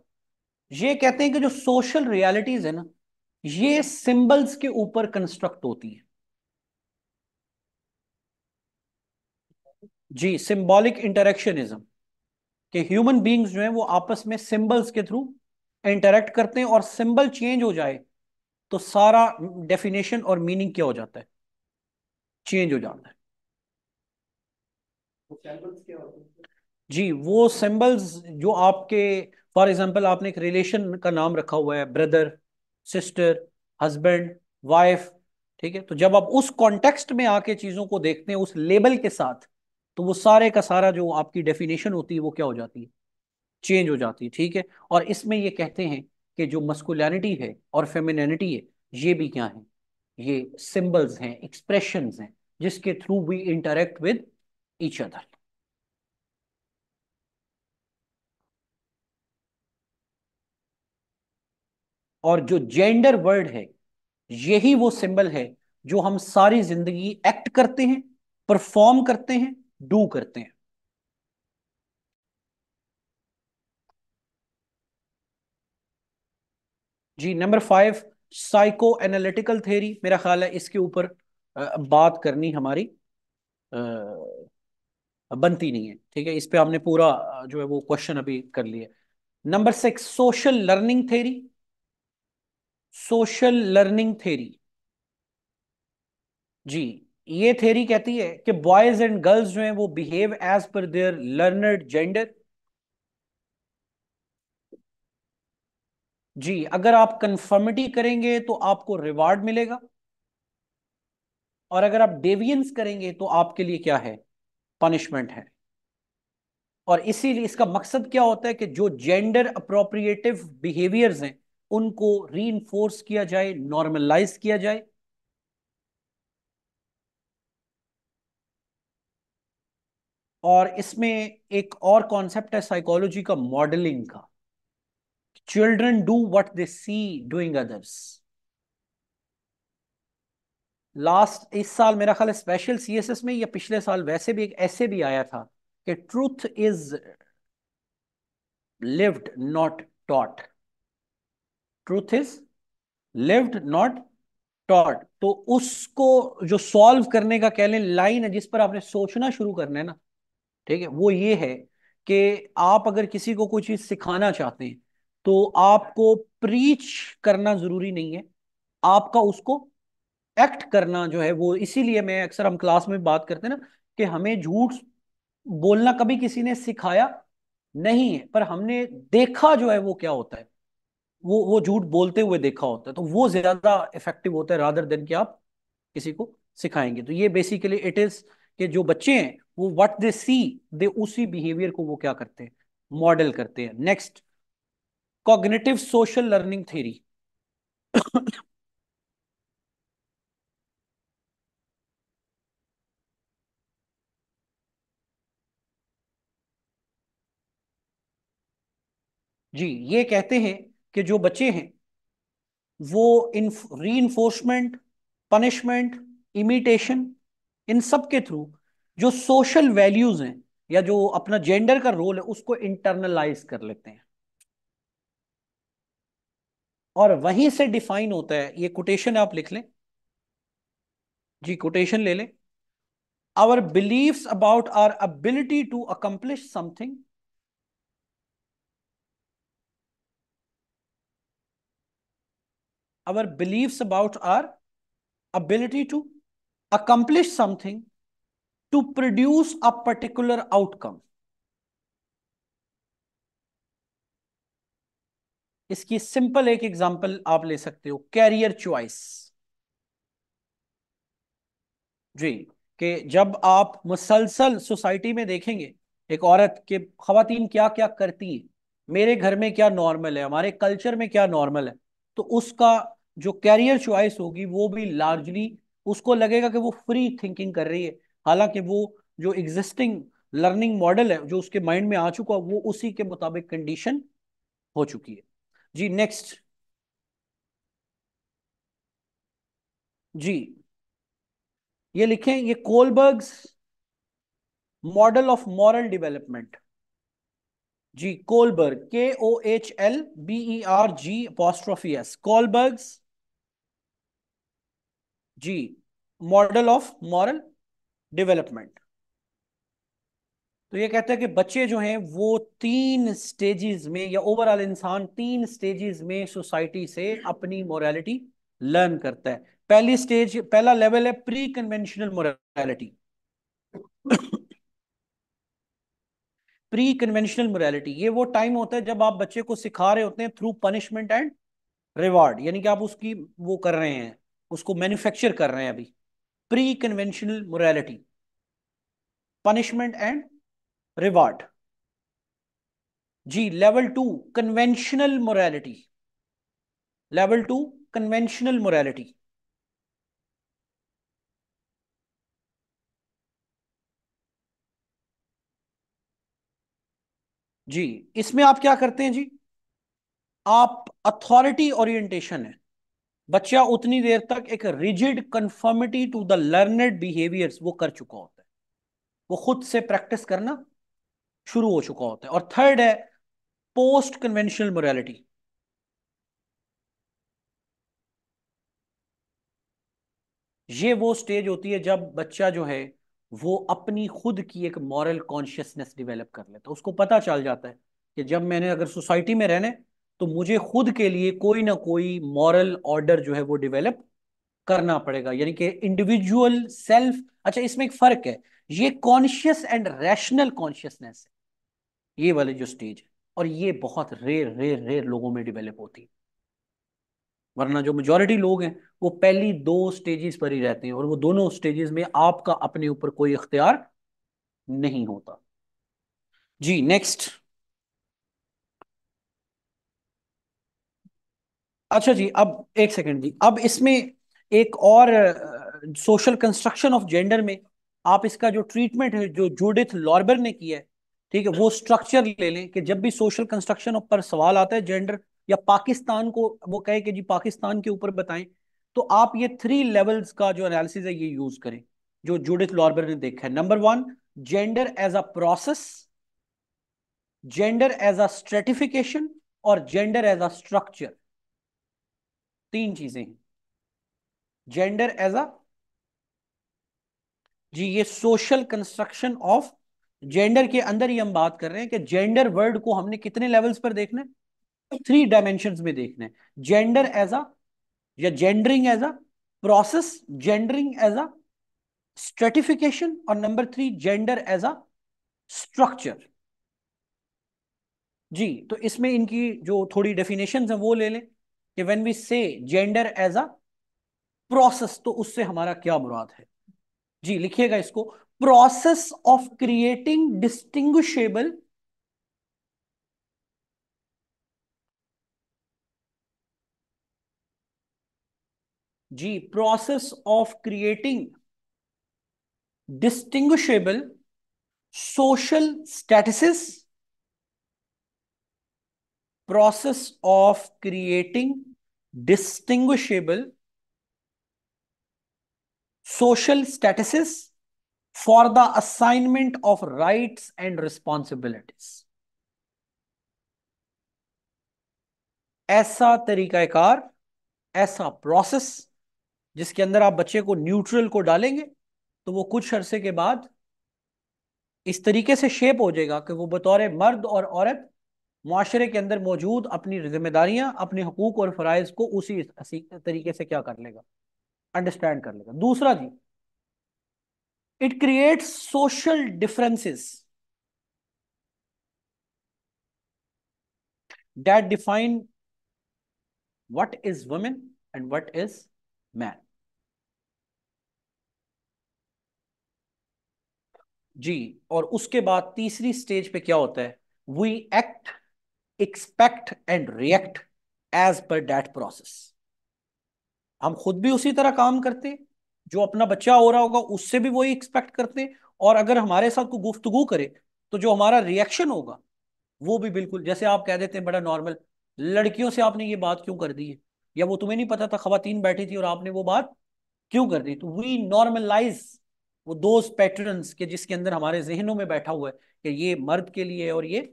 ये कहते हैं कि जो सोशल रियलिटीज है ना ये सिंबल्स के ऊपर कंस्ट्रक्ट होती है जी सिंबॉलिक इंटरेक्शनिज्म कि ह्यूमन बींग्स जो है वो आपस में सिंबल्स के थ्रू इंटरेक्ट करते हैं और सिंबल चेंज हो जाए तो सारा डेफिनेशन और मीनिंग क्या हो जाता है चेंज हो जाता है जी वो सिंबल्स जो आपके फॉर एग्जाम्पल आपने एक रिलेशन का नाम रखा हुआ है ब्रदर सिस्टर हस्बैंड वाइफ ठीक है तो जब आप उस कॉन्टेक्स्ट में आके चीज़ों को देखते हैं उस लेबल के साथ तो वो सारे का सारा जो आपकी डेफिनेशन होती है वो क्या हो जाती है चेंज हो जाती है ठीक है और इसमें ये कहते हैं कि जो मस्कुलैनिटी है और फेमिनिटी है ये भी क्या है ये सिंबल्स हैं एक्सप्रेशन हैं जिसके through we interact with each other और जो जेंडर वर्ड है यही वो सिंबल है जो हम सारी जिंदगी एक्ट करते हैं परफॉर्म करते हैं डू करते हैं जी number five psychoanalytical theory मेरा ख्याल है इसके ऊपर बात करनी हमारी बनती नहीं है ठीक है इस पे हमने पूरा जो है वो क्वेश्चन अभी कर लिया number six social learning theory social learning theory जी ये थेरी कहती है कि बॉयज एंड गर्ल्स जो हैं वो behave as per their learned gender जी अगर आप कंफर्मिटी करेंगे तो आपको रिवार्ड मिलेगा और अगर आप डेवियंस करेंगे तो आपके लिए क्या है पनिशमेंट है और इसीलिए इसका मकसद क्या होता है कि जो जेंडर अप्रोप्रिएटिव बिहेवियर्स हैं उनको री किया जाए नॉर्मलाइज किया जाए और इसमें एक और कॉन्सेप्ट है साइकोलॉजी का मॉडलिंग का children do what they see doing others last इस साल मेरा ख्याल स्पेशल सीएसएस में या पिछले साल वैसे भी एक ऐसे भी आया था कि truth is lived not taught truth is lived not taught तो उसको जो सॉल्व करने का कह लें लाइन है जिस पर आपने सोचना शुरू करना है ना ठीक है वो ये है कि आप अगर किसी को कोई चीज सिखाना चाहते हैं तो आपको प्रीच करना जरूरी नहीं है आपका उसको एक्ट करना जो है वो इसीलिए मैं अक्सर हम क्लास में बात करते हैं ना कि हमें झूठ बोलना कभी किसी ने सिखाया नहीं है पर हमने देखा जो है वो क्या होता है वो वो झूठ बोलते हुए देखा होता है तो वो ज्यादा इफेक्टिव होता है रादर देन कि आप किसी को सिखाएंगे तो ये बेसिकली इट इज कि जो बच्चे हैं वो व्हाट दे सी दे उसी बिहेवियर को वो क्या करते हैं मॉडल करते हैं next cognitive social learning theory जी ये कहते हैं कि जो बच्चे हैं वो इन री इन्फोर्समेंट पनिशमेंट इमिटेशन इन सब के थ्रू जो सोशल वैल्यूज हैं या जो अपना जेंडर का रोल है उसको इंटरनलाइज कर लेते हैं और वहीं से डिफाइन होता है ये कोटेशन आप लिख लें जी कोटेशन ले लें our belief about our ability to accomplish something our beliefs about our ability to accomplish something to produce a particular outcome. इसकी सिंपल एक एग्जांपल आप ले सकते हो कैरियर चॉइस जी कि जब आप मुसलसल सोसाइटी में देखेंगे एक औरत के खातन क्या क्या करती है मेरे घर में क्या नॉर्मल है हमारे कल्चर में क्या नॉर्मल है तो उसका जो कैरियर चॉइस होगी वो भी लार्जली उसको लगेगा कि वो फ्री थिंकिंग कर रही है हालांकि वो जो एग्जिस्टिंग लर्निंग मॉडल है जो उसके माइंड में आ चुका वो उसी के मुताबिक कंडीशन हो चुकी है जी नेक्स्ट जी ये लिखें ये Kohlberg's model of moral development जी Kohlberg K O H L B E R G apostrophe S Kohlberg's जी मॉडल ऑफ मॉरल डेवलपमेंट तो ये कहता है कि बच्चे जो हैं वो तीन स्टेजेस में या ओवरऑल इंसान तीन स्टेजेस में सोसाइटी से अपनी मोरालिटी लर्न करता है पहली स्टेज पहला लेवल है pre conventional morality pre conventional morality ये वो टाइम होता है जब आप बच्चे को सिखा रहे होते हैं थ्रू पनिशमेंट एंड रिवार्ड यानी कि आप उसकी वो कर रहे हैं उसको मैन्युफैक्चर कर रहे हैं अभी pre conventional morality punishment and reward जी level two conventional morality level two conventional morality जी इसमें आप क्या करते हैं जी आप अथॉरिटी ओरिएंटेशन है बच्चा उतनी देर तक एक rigid conformity to the learned behaviours वो कर चुका होता है वो खुद से प्रैक्टिस करना शुरू हो चुका होता है और थर्ड है पोस्ट कन्वेंशनल मोरालिटी ये वो स्टेज होती है जब बच्चा जो है वो अपनी खुद की एक मॉरल कॉन्शियसनेस डेवलप कर लेता है उसको पता चल जाता है कि जब मैंने अगर सोसाइटी में रहना है तो मुझे खुद के लिए कोई ना कोई मॉरल ऑर्डर जो है वो डेवलप करना पड़ेगा यानी कि इंडिविजुअल सेल्फ अच्छा इसमें एक फर्क है ये कॉन्शियस एंड रैशनल कॉन्शियसनेस है ये वाले जो स्टेज है और ये बहुत रेयर रेयर रेयर लोगों में डेवलप होती है वरना जो मेजोरिटी लोग हैं वो पहली दो स्टेजेस पर ही रहते हैं और वो दोनों स्टेजेस में आपका अपने ऊपर कोई इख्तियार नहीं होता जी नेक्स्ट अच्छा जी अब एक सेकंड जी अब इसमें एक और सोशल कंस्ट्रक्शन ऑफ जेंडर में आप इसका जो ट्रीटमेंट है जो जूडिथ लॉर्बर ने किया है ठीक है वो स्ट्रक्चर ले लें कि जब भी सोशल कंस्ट्रक्शन पर सवाल आता है जेंडर या पाकिस्तान को वो कहे कि जी पाकिस्तान के ऊपर बताएं तो आप ये थ्री लेवल्स का जो एनालिसिस है ये यूज करें जो जूडिथ लॉर्बर ने देखा है number one gender as a process gender as a stratification और जेंडर एज अ स्ट्रक्चर तीन चीजें जेंडर एज अ जी ये सोशल कंस्ट्रक्शन ऑफ जेंडर के अंदर ही हम बात कर रहे हैं कि जेंडर वर्ड को हमने कितने लेवल्स पर देखना है थ्री डायमेंशन में देखना है जेंडर एज अ या gendering as a process gendering as a stratification और number three gender as a structure जी तो इसमें इनकी जो थोड़ी डेफिनेशन है वो ले लें कि when we say gender as a process तो उससे हमारा क्या मुराद है जी लिखिएगा इसको प्रोसेस ऑफ क्रिएटिंग डिस्टिंग्विशेबल जी process of creating distinguishable social statuses process of creating distinguishable social statuses for the assignment of rights and responsibilities. ऐसा तरीकाकार ऐसा प्रोसेस जिसके अंदर आप बच्चे को न्यूट्रल को डालेंगे तो वो कुछ अरसे के बाद इस तरीके से शेप हो जाएगा कि वो बतौर मर्द और औरत माशरे के अंदर मौजूद अपनी जिम्मेदारियां अपने हकूक और फ़रज़ को उसी तरीके से क्या कर लेगा अंडरस्टैंड कर लेगा दूसरा जी it create social differences that define what is women and what is man जी और उसके बाद तीसरी स्टेज पे क्या होता है we act expect and react as per that process हम खुद भी उसी तरह काम करते जो अपना बच्चा हो रहा होगा उससे भी वही एक्सपेक्ट करते और अगर हमारे साथ कोई गुफ्तगु करे तो जो हमारा रिएक्शन होगा वो भी बिल्कुल जैसे आप कह देते हैं बड़ा नॉर्मल लड़कियों से आपने ये बात क्यों कर दी है या वो तुम्हें नहीं पता था खातन बैठी थी और आपने वो बात क्यों कर दी तो वी नॉर्मलाइज वो दो पैटर्न के जिसके अंदर हमारे जहनों में बैठा हुआ है कि ये मर्द के लिए और ये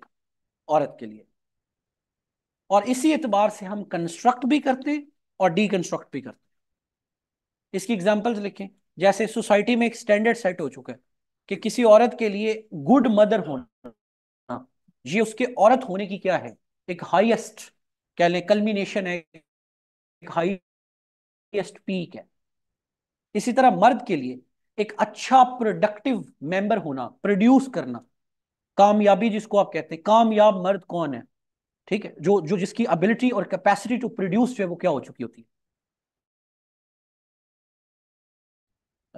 औरत के लिए और इसी एतबार से हम कंस्ट्रक्ट भी करते हैं और डी कंस्ट्रक्ट भी करते इसकी एग्जाम्पल्स लिखें जैसे सोसाइटी में एक स्टैंडर्ड सेट हो चुका है कि किसी औरत के लिए गुड मदर होना ये उसके औरत होने की क्या है एक हाईएस्ट कह लें कलमिनेशन है एक हाईएस्ट पीक है इसी तरह मर्द के लिए एक अच्छा प्रोडक्टिव मेंबर होना प्रोड्यूस करना कामयाबी जिसको आप कहते हैं कामयाब मर्द कौन है ठीक है जो जो जिसकी एबिलिटी और कैपेसिटी टू प्रोड्यूस जो है वो क्या हो चुकी होती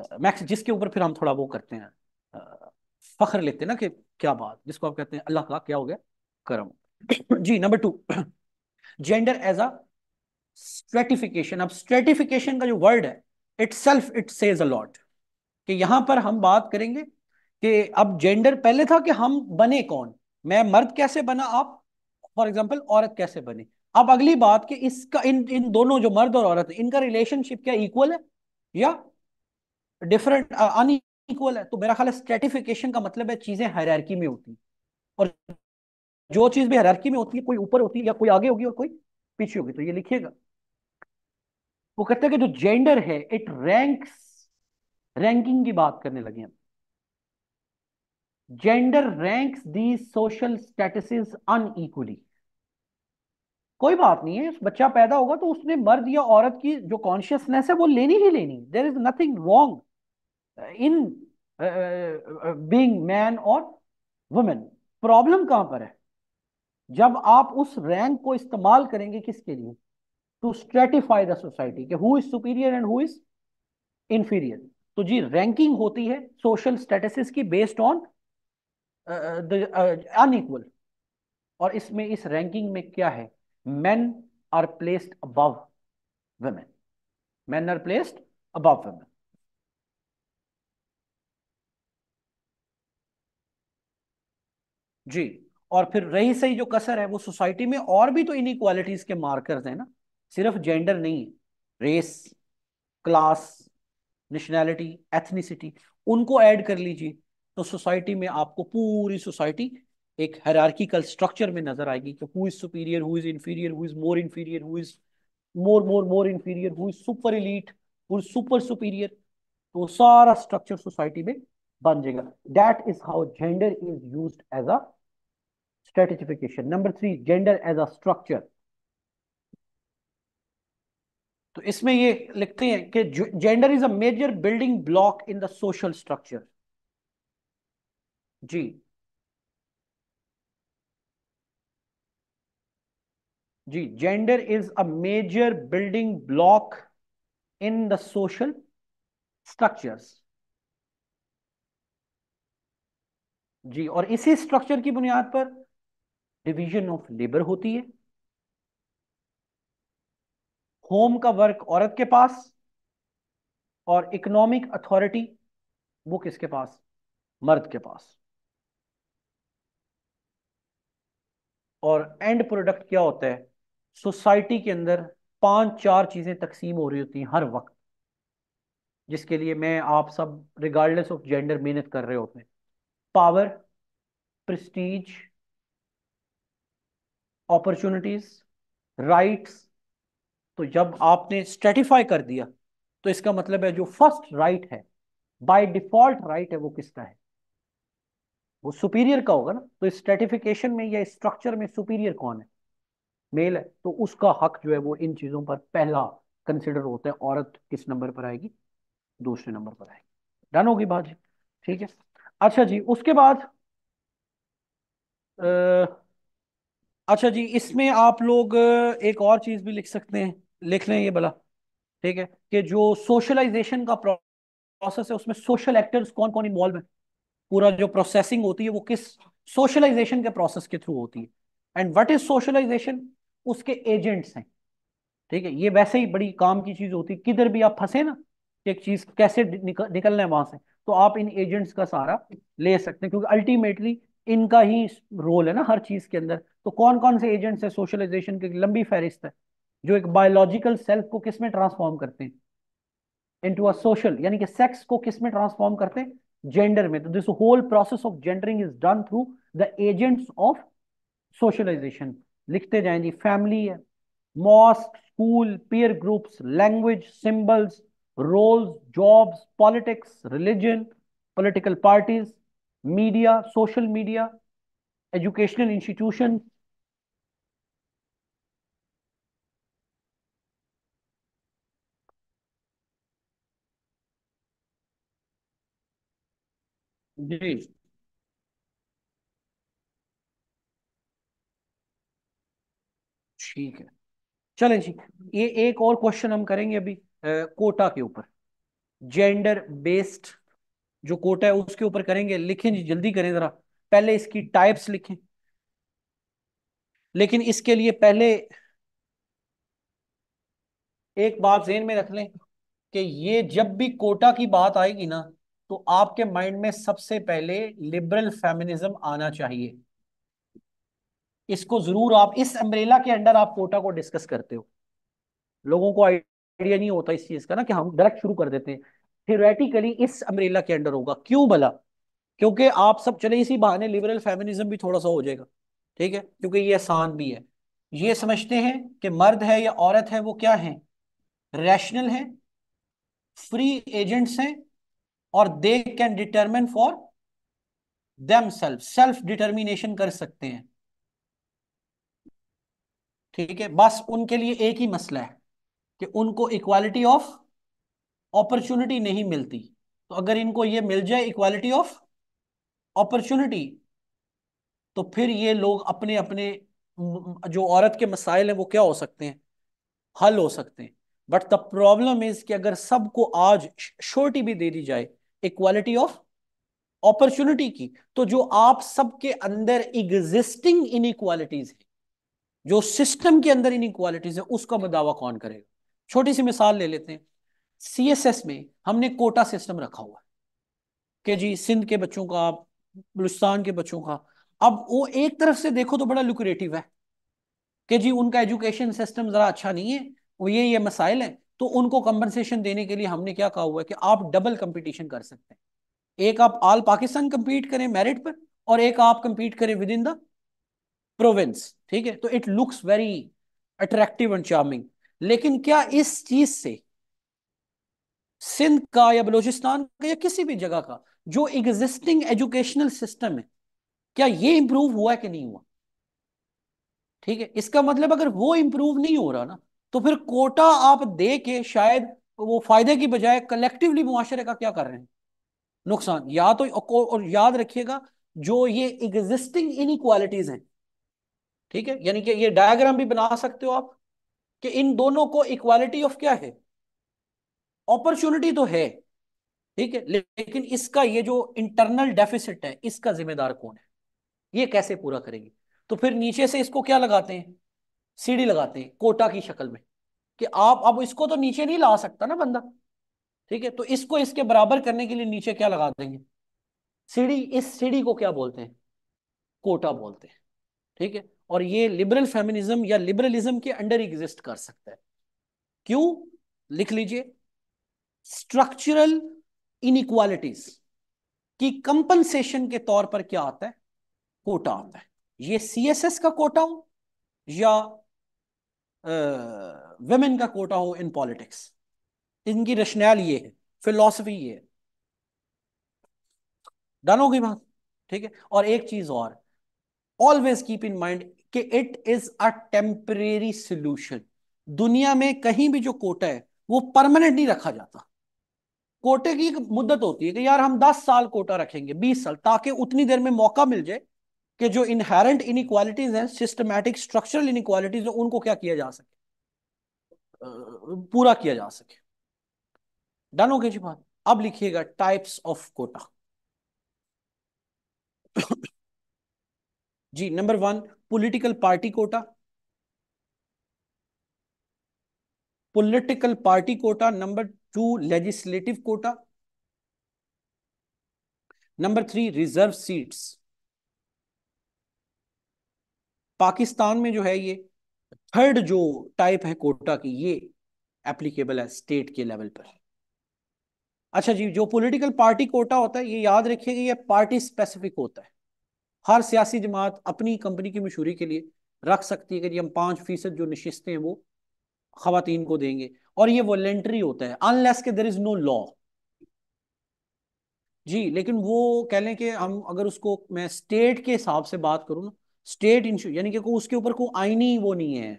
है मैक्स जिसके ऊपर फिर हम थोड़ा वो करते हैं फख्र लेते हैं ना कि क्या बात जिसको आप कहते हैं अल्लाह का क्या हो गया करम जी number two gender as a stratification अब स्ट्रेटिफिकेशन का जो वर्ड है itself it says a lot कि यहां पर हम बात करेंगे कि अब जेंडर पहले था कि हम बने कौन मैं मर्द कैसे बना आप फॉर एग्जाम्पल औरत कैसे बनी अब अगली बात कि इसका इन इन दोनों जो मर्द और औरत है इनका रिलेशनशिप क्या इक्वल है या डिफरेंट अनइक्वल है तो मेरा ख्याल स्ट्रेटिफिकेशन का मतलब है चीजें हरारकी में होती और जो चीज भी हरारकी में होती है कोई ऊपर होती है या कोई आगे होगी और कोई पीछे होगी तो ये लिखिएगा वो कहते हैं कि जो जेंडर है इट रैंक्स रैंकिंग की बात करने लगे हम gender ranks the social statuses unequally कोई बात नहीं है बच्चा पैदा होगा तो उसने मर्द या औरत की जो कॉन्शियसनेस है वो लेनी ही लेनी there is nothing wrong in being man और वुमेन प्रॉब्लम कहां पर है जब आप उस रैंक को इस्तेमाल करेंगे किसके लिए टू स्ट्रेटिफाई द सोसाइटी के who is superior and who is inferior तो जी रैंकिंग होती है सोशल स्टेटसिस की बेस्ड ऑन अनइक्वल और इसमें इस रैंकिंग में क्या है men are placed above women. Men are placed above women. जी और फिर रही सही जो कसर है वो सोसाइटी में और भी तो इन इक्वालिटीज के मार्कर्स हैं ना सिर्फ जेंडर नहीं है रेस क्लास नेशनैलिटी एथनिसिटी उनको ऐड कर लीजिए तो सोसाइटी में आपको पूरी सोसाइटी एक हरारकिकल स्ट्रक्चर में नजर आएगी कि who is superior who is inferior who is more inferior who is more more more inferior who is super elite who is super superior तो सारा स्ट्रक्चर सोसाइटी में बन जाएगा that is how gender is use as a stratification number three gender as a structure तो इसमें ये लिखते हैं कि gender is a major building block in the social structure जी जी gender is a major building block in the social structures जी और इसी स्ट्रक्चर की बुनियाद पर डिवीजन ऑफ लेबर होती है होम का वर्क औरत के पास और इकोनॉमिक अथॉरिटी वो किसके पास मर्द के पास और एंड प्रोडक्ट क्या होता है सोसाइटी के अंदर पांच चार चीज़ें तकसीम हो रही होती हैं हर वक्त जिसके लिए मैं आप सब रिगार्डलेस ऑफ जेंडर मेहनत कर रहे होते हैं पावर प्रस्टीज अपॉर्चुनिटीज राइट्स तो जब आपने स्ट्रेटिफाई कर दिया तो इसका मतलब है जो फर्स्ट राइट right है बाय डिफॉल्ट राइट है वो किसका है वो सुपीरियर का होगा ना तो स्ट्रेटिफिकेशन में या स्ट्रक्चर में सुपीरियर कौन है मेल है तो उसका हक जो है वो इन चीज़ों पर पहला कंसिडर होता है औरत किस नंबर पर आएगी दूसरे नंबर पर आएगी डन होगी बात जी ठीक है अच्छा जी उसके बाद आ, अच्छा जी इसमें आप लोग एक और चीज़ भी लिख सकते हैं लिख लें ये भला ठीक है कि जो सोशलाइजेशन का प्रोसेस है उसमें सोशल एक्टर्स कौन कौन इन्वॉल्व है पूरा जो प्रोसेसिंग होती है वो किस सोशलाइजेशन के प्रोसेस के थ्रू होती है एंड व्हाट इज सोशलाइजेशन उसके एजेंट्स हैं ठीक है ये वैसे ही बड़ी काम की चीज होती है किधर भी आप फंसे ना एक चीज कैसे निकल, निकलना है वहां से तो आप इन एजेंट्स का सहारा ले सकते हैं क्योंकि अल्टीमेटली इनका ही रोल है ना हर चीज के अंदर तो कौन कौन से एजेंट्स है सोशलाइजेशन की लंबी फहरिस्त है जो एक बायोलॉजिकल सेल्फ को किसमें ट्रांसफॉर्म करते हैं इनटू अ सोशल यानी कि सेक्स को किसमें ट्रांसफॉर्म करते हैं जेंडर में तो this whole process of gendering is done through the agents of socialisation लिखते जाएं जी फैमिली है mosque school peer groups language symbols roles jobs politics religion political parties media social media educational institution जी ठीक है चलें जी ये एक और क्वेश्चन हम करेंगे अभी आ, कोटा के ऊपर जेंडर बेस्ड जो कोटा है उसके ऊपर करेंगे लिखें जी जल्दी करें जरा पहले इसकी टाइप्स लिखें लेकिन इसके लिए पहले एक बात जेन में रख लें कि ये जब भी कोटा की बात आएगी ना तो आपके माइंड में सबसे पहले लिबरल फेमिनिज्म आना चाहिए इसको जरूर आप इस अम्ब्रेला के अंडर आप कोटा को डिस्कस करते हो लोगों को आइडिया नहीं होता इस चीज का ना कि हम डायरेक्ट शुरू कर देते हैं थियोरेटिकली इस अम्ब्रेला के अंडर होगा क्यों भला क्योंकि आप सब चले इसी बहाने लिबरल फेमिनिज्म भी थोड़ा सा हो जाएगा ठीक है क्योंकि ये आसान भी है ये समझते हैं कि मर्द है या औरत है वो क्या है रैशनल है फ्री एजेंट्स हैं और they can determine for them self self determination कर सकते हैं ठीक है बस उनके लिए एक ही मसला है कि उनको इक्वालिटी ऑफ अपॉर्चुनिटी नहीं मिलती तो अगर इनको ये मिल जाए इक्वालिटी ऑफ अपॉर्चुनिटी तो फिर ये लोग अपने अपने जो औरत के मसाइल हैं वो क्या हो सकते हैं हल हो सकते हैं बट द प्रॉब्लम इज कि अगर सबको आज श्योरिटी भी दे दी जाए इक्वालिटी ऑफ अपॉर्चुनिटी की तो जो आप सबके अंदर एग्जिस्टिंग इनक्वालिटीज हैं जो सिस्टम के अंदर इन इक्वालिटीज है उसका दावा कौन करेगा छोटी सी मिसाल ले लेते हैं सीएसएस में हमने कोटा सिस्टम रखा हुआ है कि जी सिंध के बच्चों का बलुस्तान के बच्चों का अब वो एक तरफ से देखो तो बड़ा लुक्रेटिव है कि जी उनका एजुकेशन सिस्टम ज़रा अच्छा नहीं है वो ये ये मसाइल है तो उनको कंपनसेशन देने के लिए हमने क्या कहा हुआ है कि आप डबल कंपटीशन कर सकते हैं एक आप आल पाकिस्तान कंपीट करें मेरिट पर और एक आप कंपीट करें विद इन द प्रोविंस ठीक है तो it looks very attractive and charming लेकिन क्या इस चीज से सिंध का या बलोचिस्तान का या किसी भी जगह का जो एग्जिस्टिंग एजुकेशनल सिस्टम है क्या ये इंप्रूव हुआ है कि नहीं हुआ ठीक है इसका मतलब अगर वो इंप्रूव नहीं हो रहा ना तो फिर कोटा आप दे के शायद वो फायदे की बजाय कलेक्टिवली मुआरे का क्या कर रहे हैं नुकसान या तो और याद रखिएगा जो ये एग्जिस्टिंग इनक्वालिटीज हैं ठीक है यानी कि ये डायग्राम भी बना सकते हो आप कि इन दोनों को इक्वालिटी ऑफ क्या है अपॉर्चुनिटी तो है ठीक है लेकिन इसका ये जो इंटरनल डेफिसिट है इसका जिम्मेदार कौन है ये कैसे पूरा करेगी तो फिर नीचे से इसको क्या लगाते हैं सीढ़ी लगाते हैं कोटा की शक्ल में कि आप अब इसको तो नीचे नहीं ला सकता ना बंदा ठीक है तो इसको इसके बराबर करने के लिए नीचे क्या लगा देंगे सीढ़ी इस सीढ़ी को क्या बोलते हैं कोटा बोलते हैं ठीक है और ये लिबरल फेमिनिज्म या लिबरलिज्म के अंडर एग्जिस्ट कर सकता है क्यों लिख लीजिए स्ट्रक्चरल इनक्वालिटीज की कंपनसेशन के तौर पर क्या आता है कोटा आता है ये सीएसएस का कोटा हो या वेमेन का कोटा हो इन पॉलिटिक्स इनकी रशनैल ये है फिलोसफी ये है डन होगी बात ठीक है और एक चीज और ऑलवेज कीप इन माइंड कि it is a temporary solution दुनिया में कहीं भी जो कोटा है वो परमानेंट नहीं रखा जाता कोटे की एक मुद्दत होती है कि यार हम 10 साल कोटा रखेंगे 20 साल ताकि उतनी देर में मौका मिल जाए कि जो इनहेरेंट इनक्वालिटीज हैं सिस्टमैटिक स्ट्रक्चरल इनक्वालिटीज हैं उनको क्या किया जा सके पूरा किया जा सके डन हो गया जी बात अब लिखिएगा टाइप्स ऑफ कोटा जी number one political party quota political party quota number two legislative quota number three reserve seats Pakistan में जो है ये थर्ड जो टाइप है कोटा की ये एप्लीकेबल है स्टेट के लेवल पर अच्छा जी जो पॉलिटिकल पार्टी कोटा होता है ये याद रखिएगा ये पार्टी स्पेसिफिक होता है हर सियासी जमात अपनी कंपनी की मशहूरी के लिए रख सकती है कि हम पाँच फीसद जो नशस्तें हैं वो खातन को देंगे और ये वॉलेंट्री होता है अनलेस के देर इज नो लॉ जी लेकिन वो कह लें कि हम अगर उसको मैं स्टेट के हिसाब से बात करूँ ना स्टेट इंश्योर यानी कि उसके ऊपर कोई आईनी वो नहीं है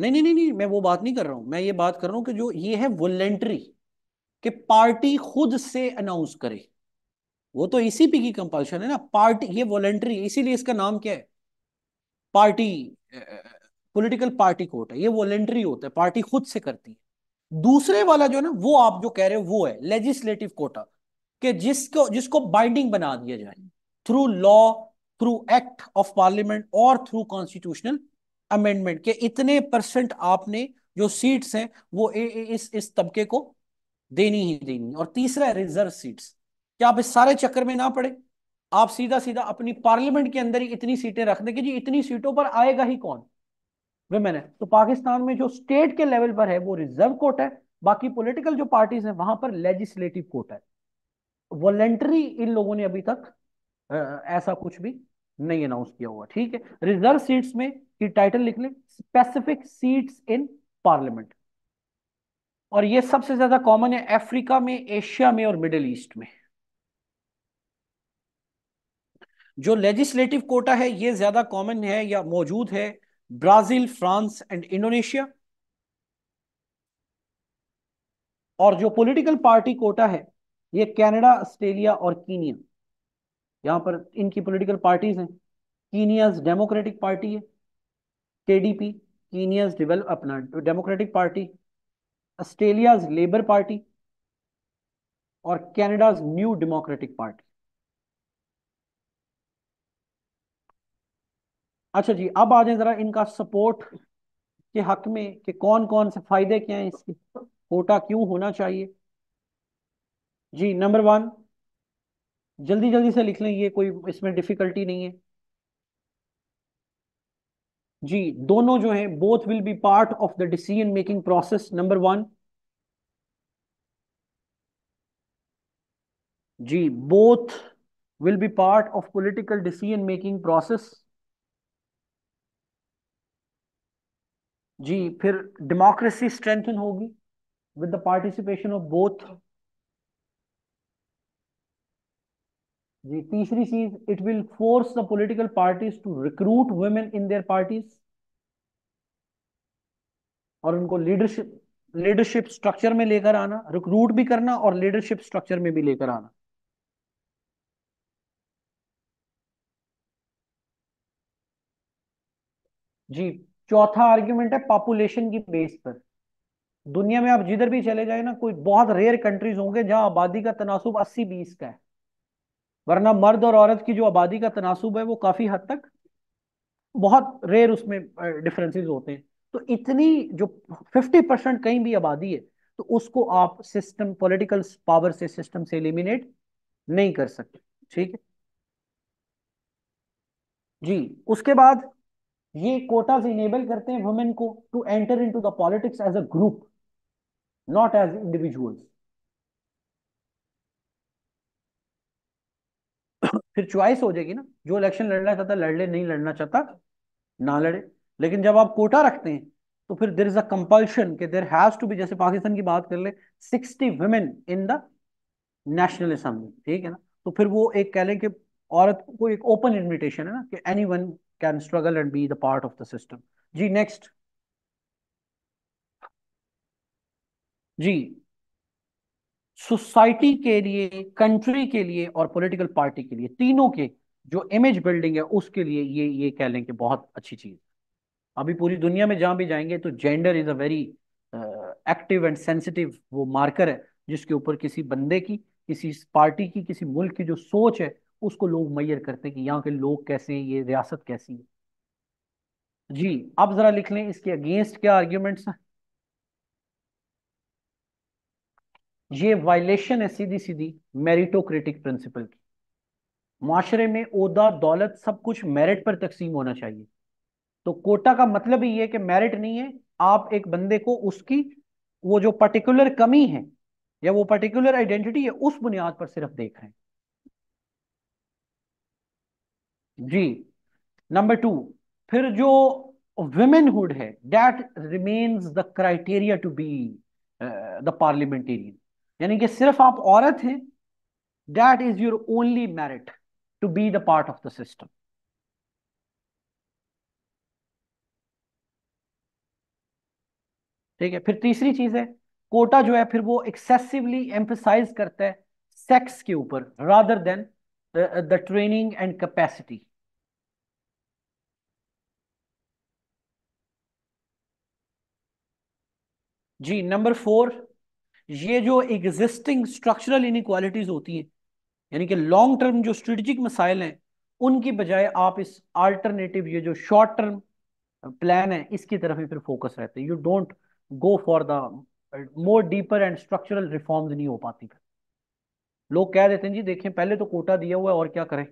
नहीं नहीं नहीं नहीं मैं वो बात नहीं कर रहा हूं मैं ये बात कर रहा हूँ कि जो ये है वॉलेंट्री कि पार्टी खुद से अनाउंस करे वो तो ईसीपी e की कंपल्शन है ना पार्टी ये वॉलेंट्री इसीलिए इसका नाम क्या है पार्टी पॉलिटिकल पार्टी कोर्ट है ये वॉलेंट्री होता है पार्टी खुद से करती है दूसरे वाला जो है ना वो आप जो कह रहे हो वो है लेजिस्लेटिव कोटा कि जिसको जिसको बाइंडिंग बना दिया जाए through law through act of parliament और थ्रू कॉन्स्टिट्यूशनल अमेंडमेंट के इतने परसेंट आपने जो सीट्स हैं वो इस इस तबके को देनी ही देनी और तीसरा है रिजर्व सीट्स कि आप इस सारे चक्कर में ना पड़े आप सीधा सीधा अपनी पार्लियामेंट के अंदर ही इतनी सीटें रख दें कि जी इतनी सीटों पर आएगा ही कौन वेमेन है तो पाकिस्तान में जो स्टेट के लेवल पर है वो रिजर्व कोर्ट है बाकी पोलिटिकल जो पार्टीज है वहां पर लेजिस्लेटिव कोर्ट है वॉलेंट्री इन लोगों ने अभी तक ऐसा कुछ भी नहीं अनाउंस किया हुआ ठीक है रिजर्व सीट्स में की टाइटल लिख लें स्पेसिफिक सीट्स इन पार्लियामेंट और ये सबसे ज्यादा कॉमन है अफ्रीका में एशिया में और मिडिल ईस्ट में जो लेजिस्लेटिव कोटा है ये ज्यादा कॉमन है या मौजूद है ब्राजील फ्रांस एंड इंडोनेशिया और जो पॉलिटिकल पार्टी कोटा है ये कनाडा ऑस्ट्रेलिया और कीनिया यहां पर इनकी पॉलिटिकल पार्टीज हैं कीनियाज डेमोक्रेटिक पार्टी है केडीपी कीनियाज डेवलप अपना democratic party Australia's labour party और कैनेडाज न्यू डेमोक्रेटिक पार्टी अच्छा जी अब आ जाए जरा इनका सपोर्ट के हक में कि कौन कौन से फायदे क्या हैं इसके कोटा क्यों होना चाहिए जी नंबर वन जल्दी जल्दी से लिख लें ये कोई इसमें डिफिकल्टी नहीं है जी दोनों जो हैं both will be part of the decision making process number one जी both will be part of political decision making process जी फिर डेमोक्रेसी स्ट्रेंथन होगी with the participation of both जी तीसरी चीज it will force the political parties to recruit women in their parties और उनको leadership leadership structure में लेकर आना रिक्रूट भी करना और लीडरशिप स्ट्रक्चर में भी लेकर आना जी चौथा आर्ग्यूमेंट है पॉपुलेशन की बेस पर दुनिया में आप जिधर भी चले जाए ना कोई बहुत रेयर कंट्रीज होंगे जहां आबादी का तनासुब अस्सी बीस का है वरना मर्द और औरत की जो आबादी का तनासुब है वो काफी हद तक बहुत रेयर उसमें डिफरेंसेस होते हैं तो इतनी जो फिफ्टी परसेंट कहीं भी आबादी है तो उसको आप सिस्टम पॉलिटिकल पावर से सिस्टम से एलिमिनेट नहीं कर सकते ठीक है जी उसके बाद ये कोटाज इनेबल करते हैं वुमेन को to enter to the politics as a group not as individual फिर चॉइस हो जाएगी ना जो इलेक्शन लड़ना चाहता लड़ ले नहीं लड़ना चाहता ना लड़े लेकिन जब आप कोटा रखते हैं तो फिर there is a compulsion there has to be जैसे पाकिस्तान की बात कर ले sixty women in the national assembly ठीक है ना तो फिर वो एक कह लें कि औरत को एक ओपन इन्विटेशन है ना कि anyone can struggle and be the part of the system. G next. जी सोसाइटी के लिए कंट्री के लिए और पॉलिटिकल पार्टी के लिए तीनों के जो इमेज बिल्डिंग है उसके लिए ये ये कह लें कि बहुत अच्छी चीज अभी पूरी दुनिया में जहां भी जाएंगे तो gender is a very active and sensitive वो मार्कर है जिसके ऊपर किसी बंदे की किसी पार्टी की किसी मुल्क की जो सोच है उसको लोग मैयर करते हैं कि यहाँ के लोग कैसे हैं ये रियासत कैसी है जी अब जरा लिख लें इसके अगेंस्ट क्या आर्ग्यूमेंट्स हैं ये वायलेशन है सीधी सीधी मेरिटोक्रेटिक प्रिंसिपल की माशरे में ओदा दौलत सब कुछ मेरिट पर तकसीम होना चाहिए तो कोटा का मतलब ही है कि मेरिट नहीं है आप एक बंदे को उसकी वो जो पर्टिकुलर कमी है या वो पर्टिकुलर आइडेंटिटी है उस बुनियाद पर सिर्फ देख रहे हैं जी नंबर टू फिर जो वुमेनहुड है that remains the criteria to be the parliamentarian यानी कि सिर्फ आप औरत हैं that is your only merit to be the part of the system ठीक है फिर तीसरी चीज है कोटा जो है फिर वो एक्सेसिवली एम्फोसाइज करता है सेक्स के ऊपर rather than uh, the training and capacity. जी नंबर फोर ये जो एग्जिस्टिंग स्ट्रक्चरल इनक्वालिटीज होती हैं यानी कि लॉन्ग टर्म जो स्ट्रेटजिक मसाइल हैं उनकी बजाय आप इस अल्टरनेटिव ये जो शॉर्ट टर्म प्लान है इसकी तरफ ही फिर फोकस रहते हैं you don't go for the more deeper and structural reforms नहीं हो पाती फिर लोग कह देते हैं जी देखें पहले तो कोटा दिया हुआ है और क्या करें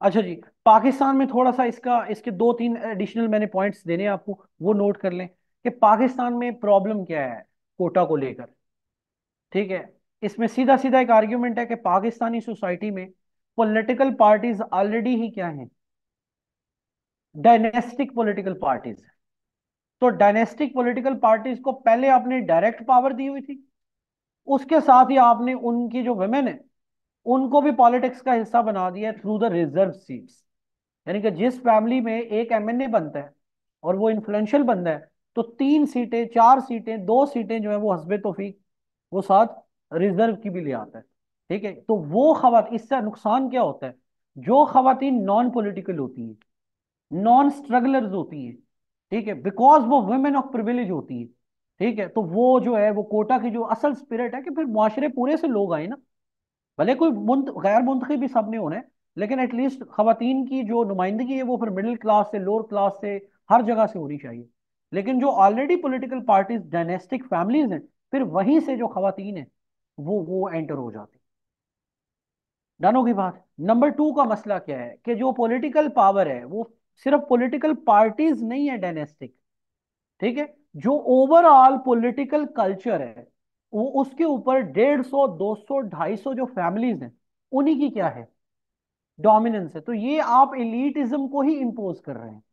अच्छा जी पाकिस्तान में थोड़ा सा इसका इसके दो तीन एडिशनल मैंने पॉइंट्स देने आपको वो नोट कर लें कि पाकिस्तान में प्रॉब्लम क्या है कोटा को लेकर ठीक है इसमें सीधा सीधा एक आर्ग्यूमेंट है कि पाकिस्तानी सोसाइटी में पॉलिटिकल पार्टीज ऑलरेडी ही क्या हैं डायनेस्टिक पॉलिटिकल पार्टीज तो डायनेस्टिक पॉलिटिकल पार्टीज को पहले आपने डायरेक्ट पावर दी हुई थी उसके साथ ही आपने उनकी जो वेमेन है उनको भी पॉलिटिक्स का हिस्सा बना दिया थ्रू द रिजर्व सीट्स यानी कि जिस फैमिली में एक एमएनए बनता है और वो इन्फ्लुएंशियल बनता है तो तीन सीटें चार सीटें दो सीटें जो है वो हसब तोफीक वो साथ रिजर्व की भी ले आता है ठीक है तो वो खबर इससे नुकसान क्या होता है जो खातन नॉन पोलिटिकल होती है नॉन स्ट्रगलर होती हैं ठीक है बिकॉज वो वुमेन ऑफ प्रिविलेज होती है ठीक है तो वो जो है वो कोटा की जो असल स्पिरिट है कि फिर मुआरे पूरे से लोग आए ना भले कोई मुंत गैर मुंतखी भी सब नहीं होना है लेकिन एटलीस्ट खातन की जो नुमाइंदगी है वो फिर मिडिल क्लास से लोअर क्लास से हर जगह से होनी चाहिए लेकिन जो already political parties dynastic families हैं फिर वहीं से जो खातन है वो वो एंटर हो जाती डनों की बात नंबर टू का मसला क्या है कि जो पॉलिटिकल पावर है वो सिर्फ पॉलिटिकल पार्टीज नहीं है डायनेस्टिक ठीक है जो ओवरऑल पॉलिटिकल कल्चर है वो उसके ऊपर डेढ़ सौ दो सौ ढाई सौ जो फैमिलीज हैं उन्हीं की क्या है डोमिनेंस है तो ये आप इलीटिज्म को ही इंपोज कर रहे हैं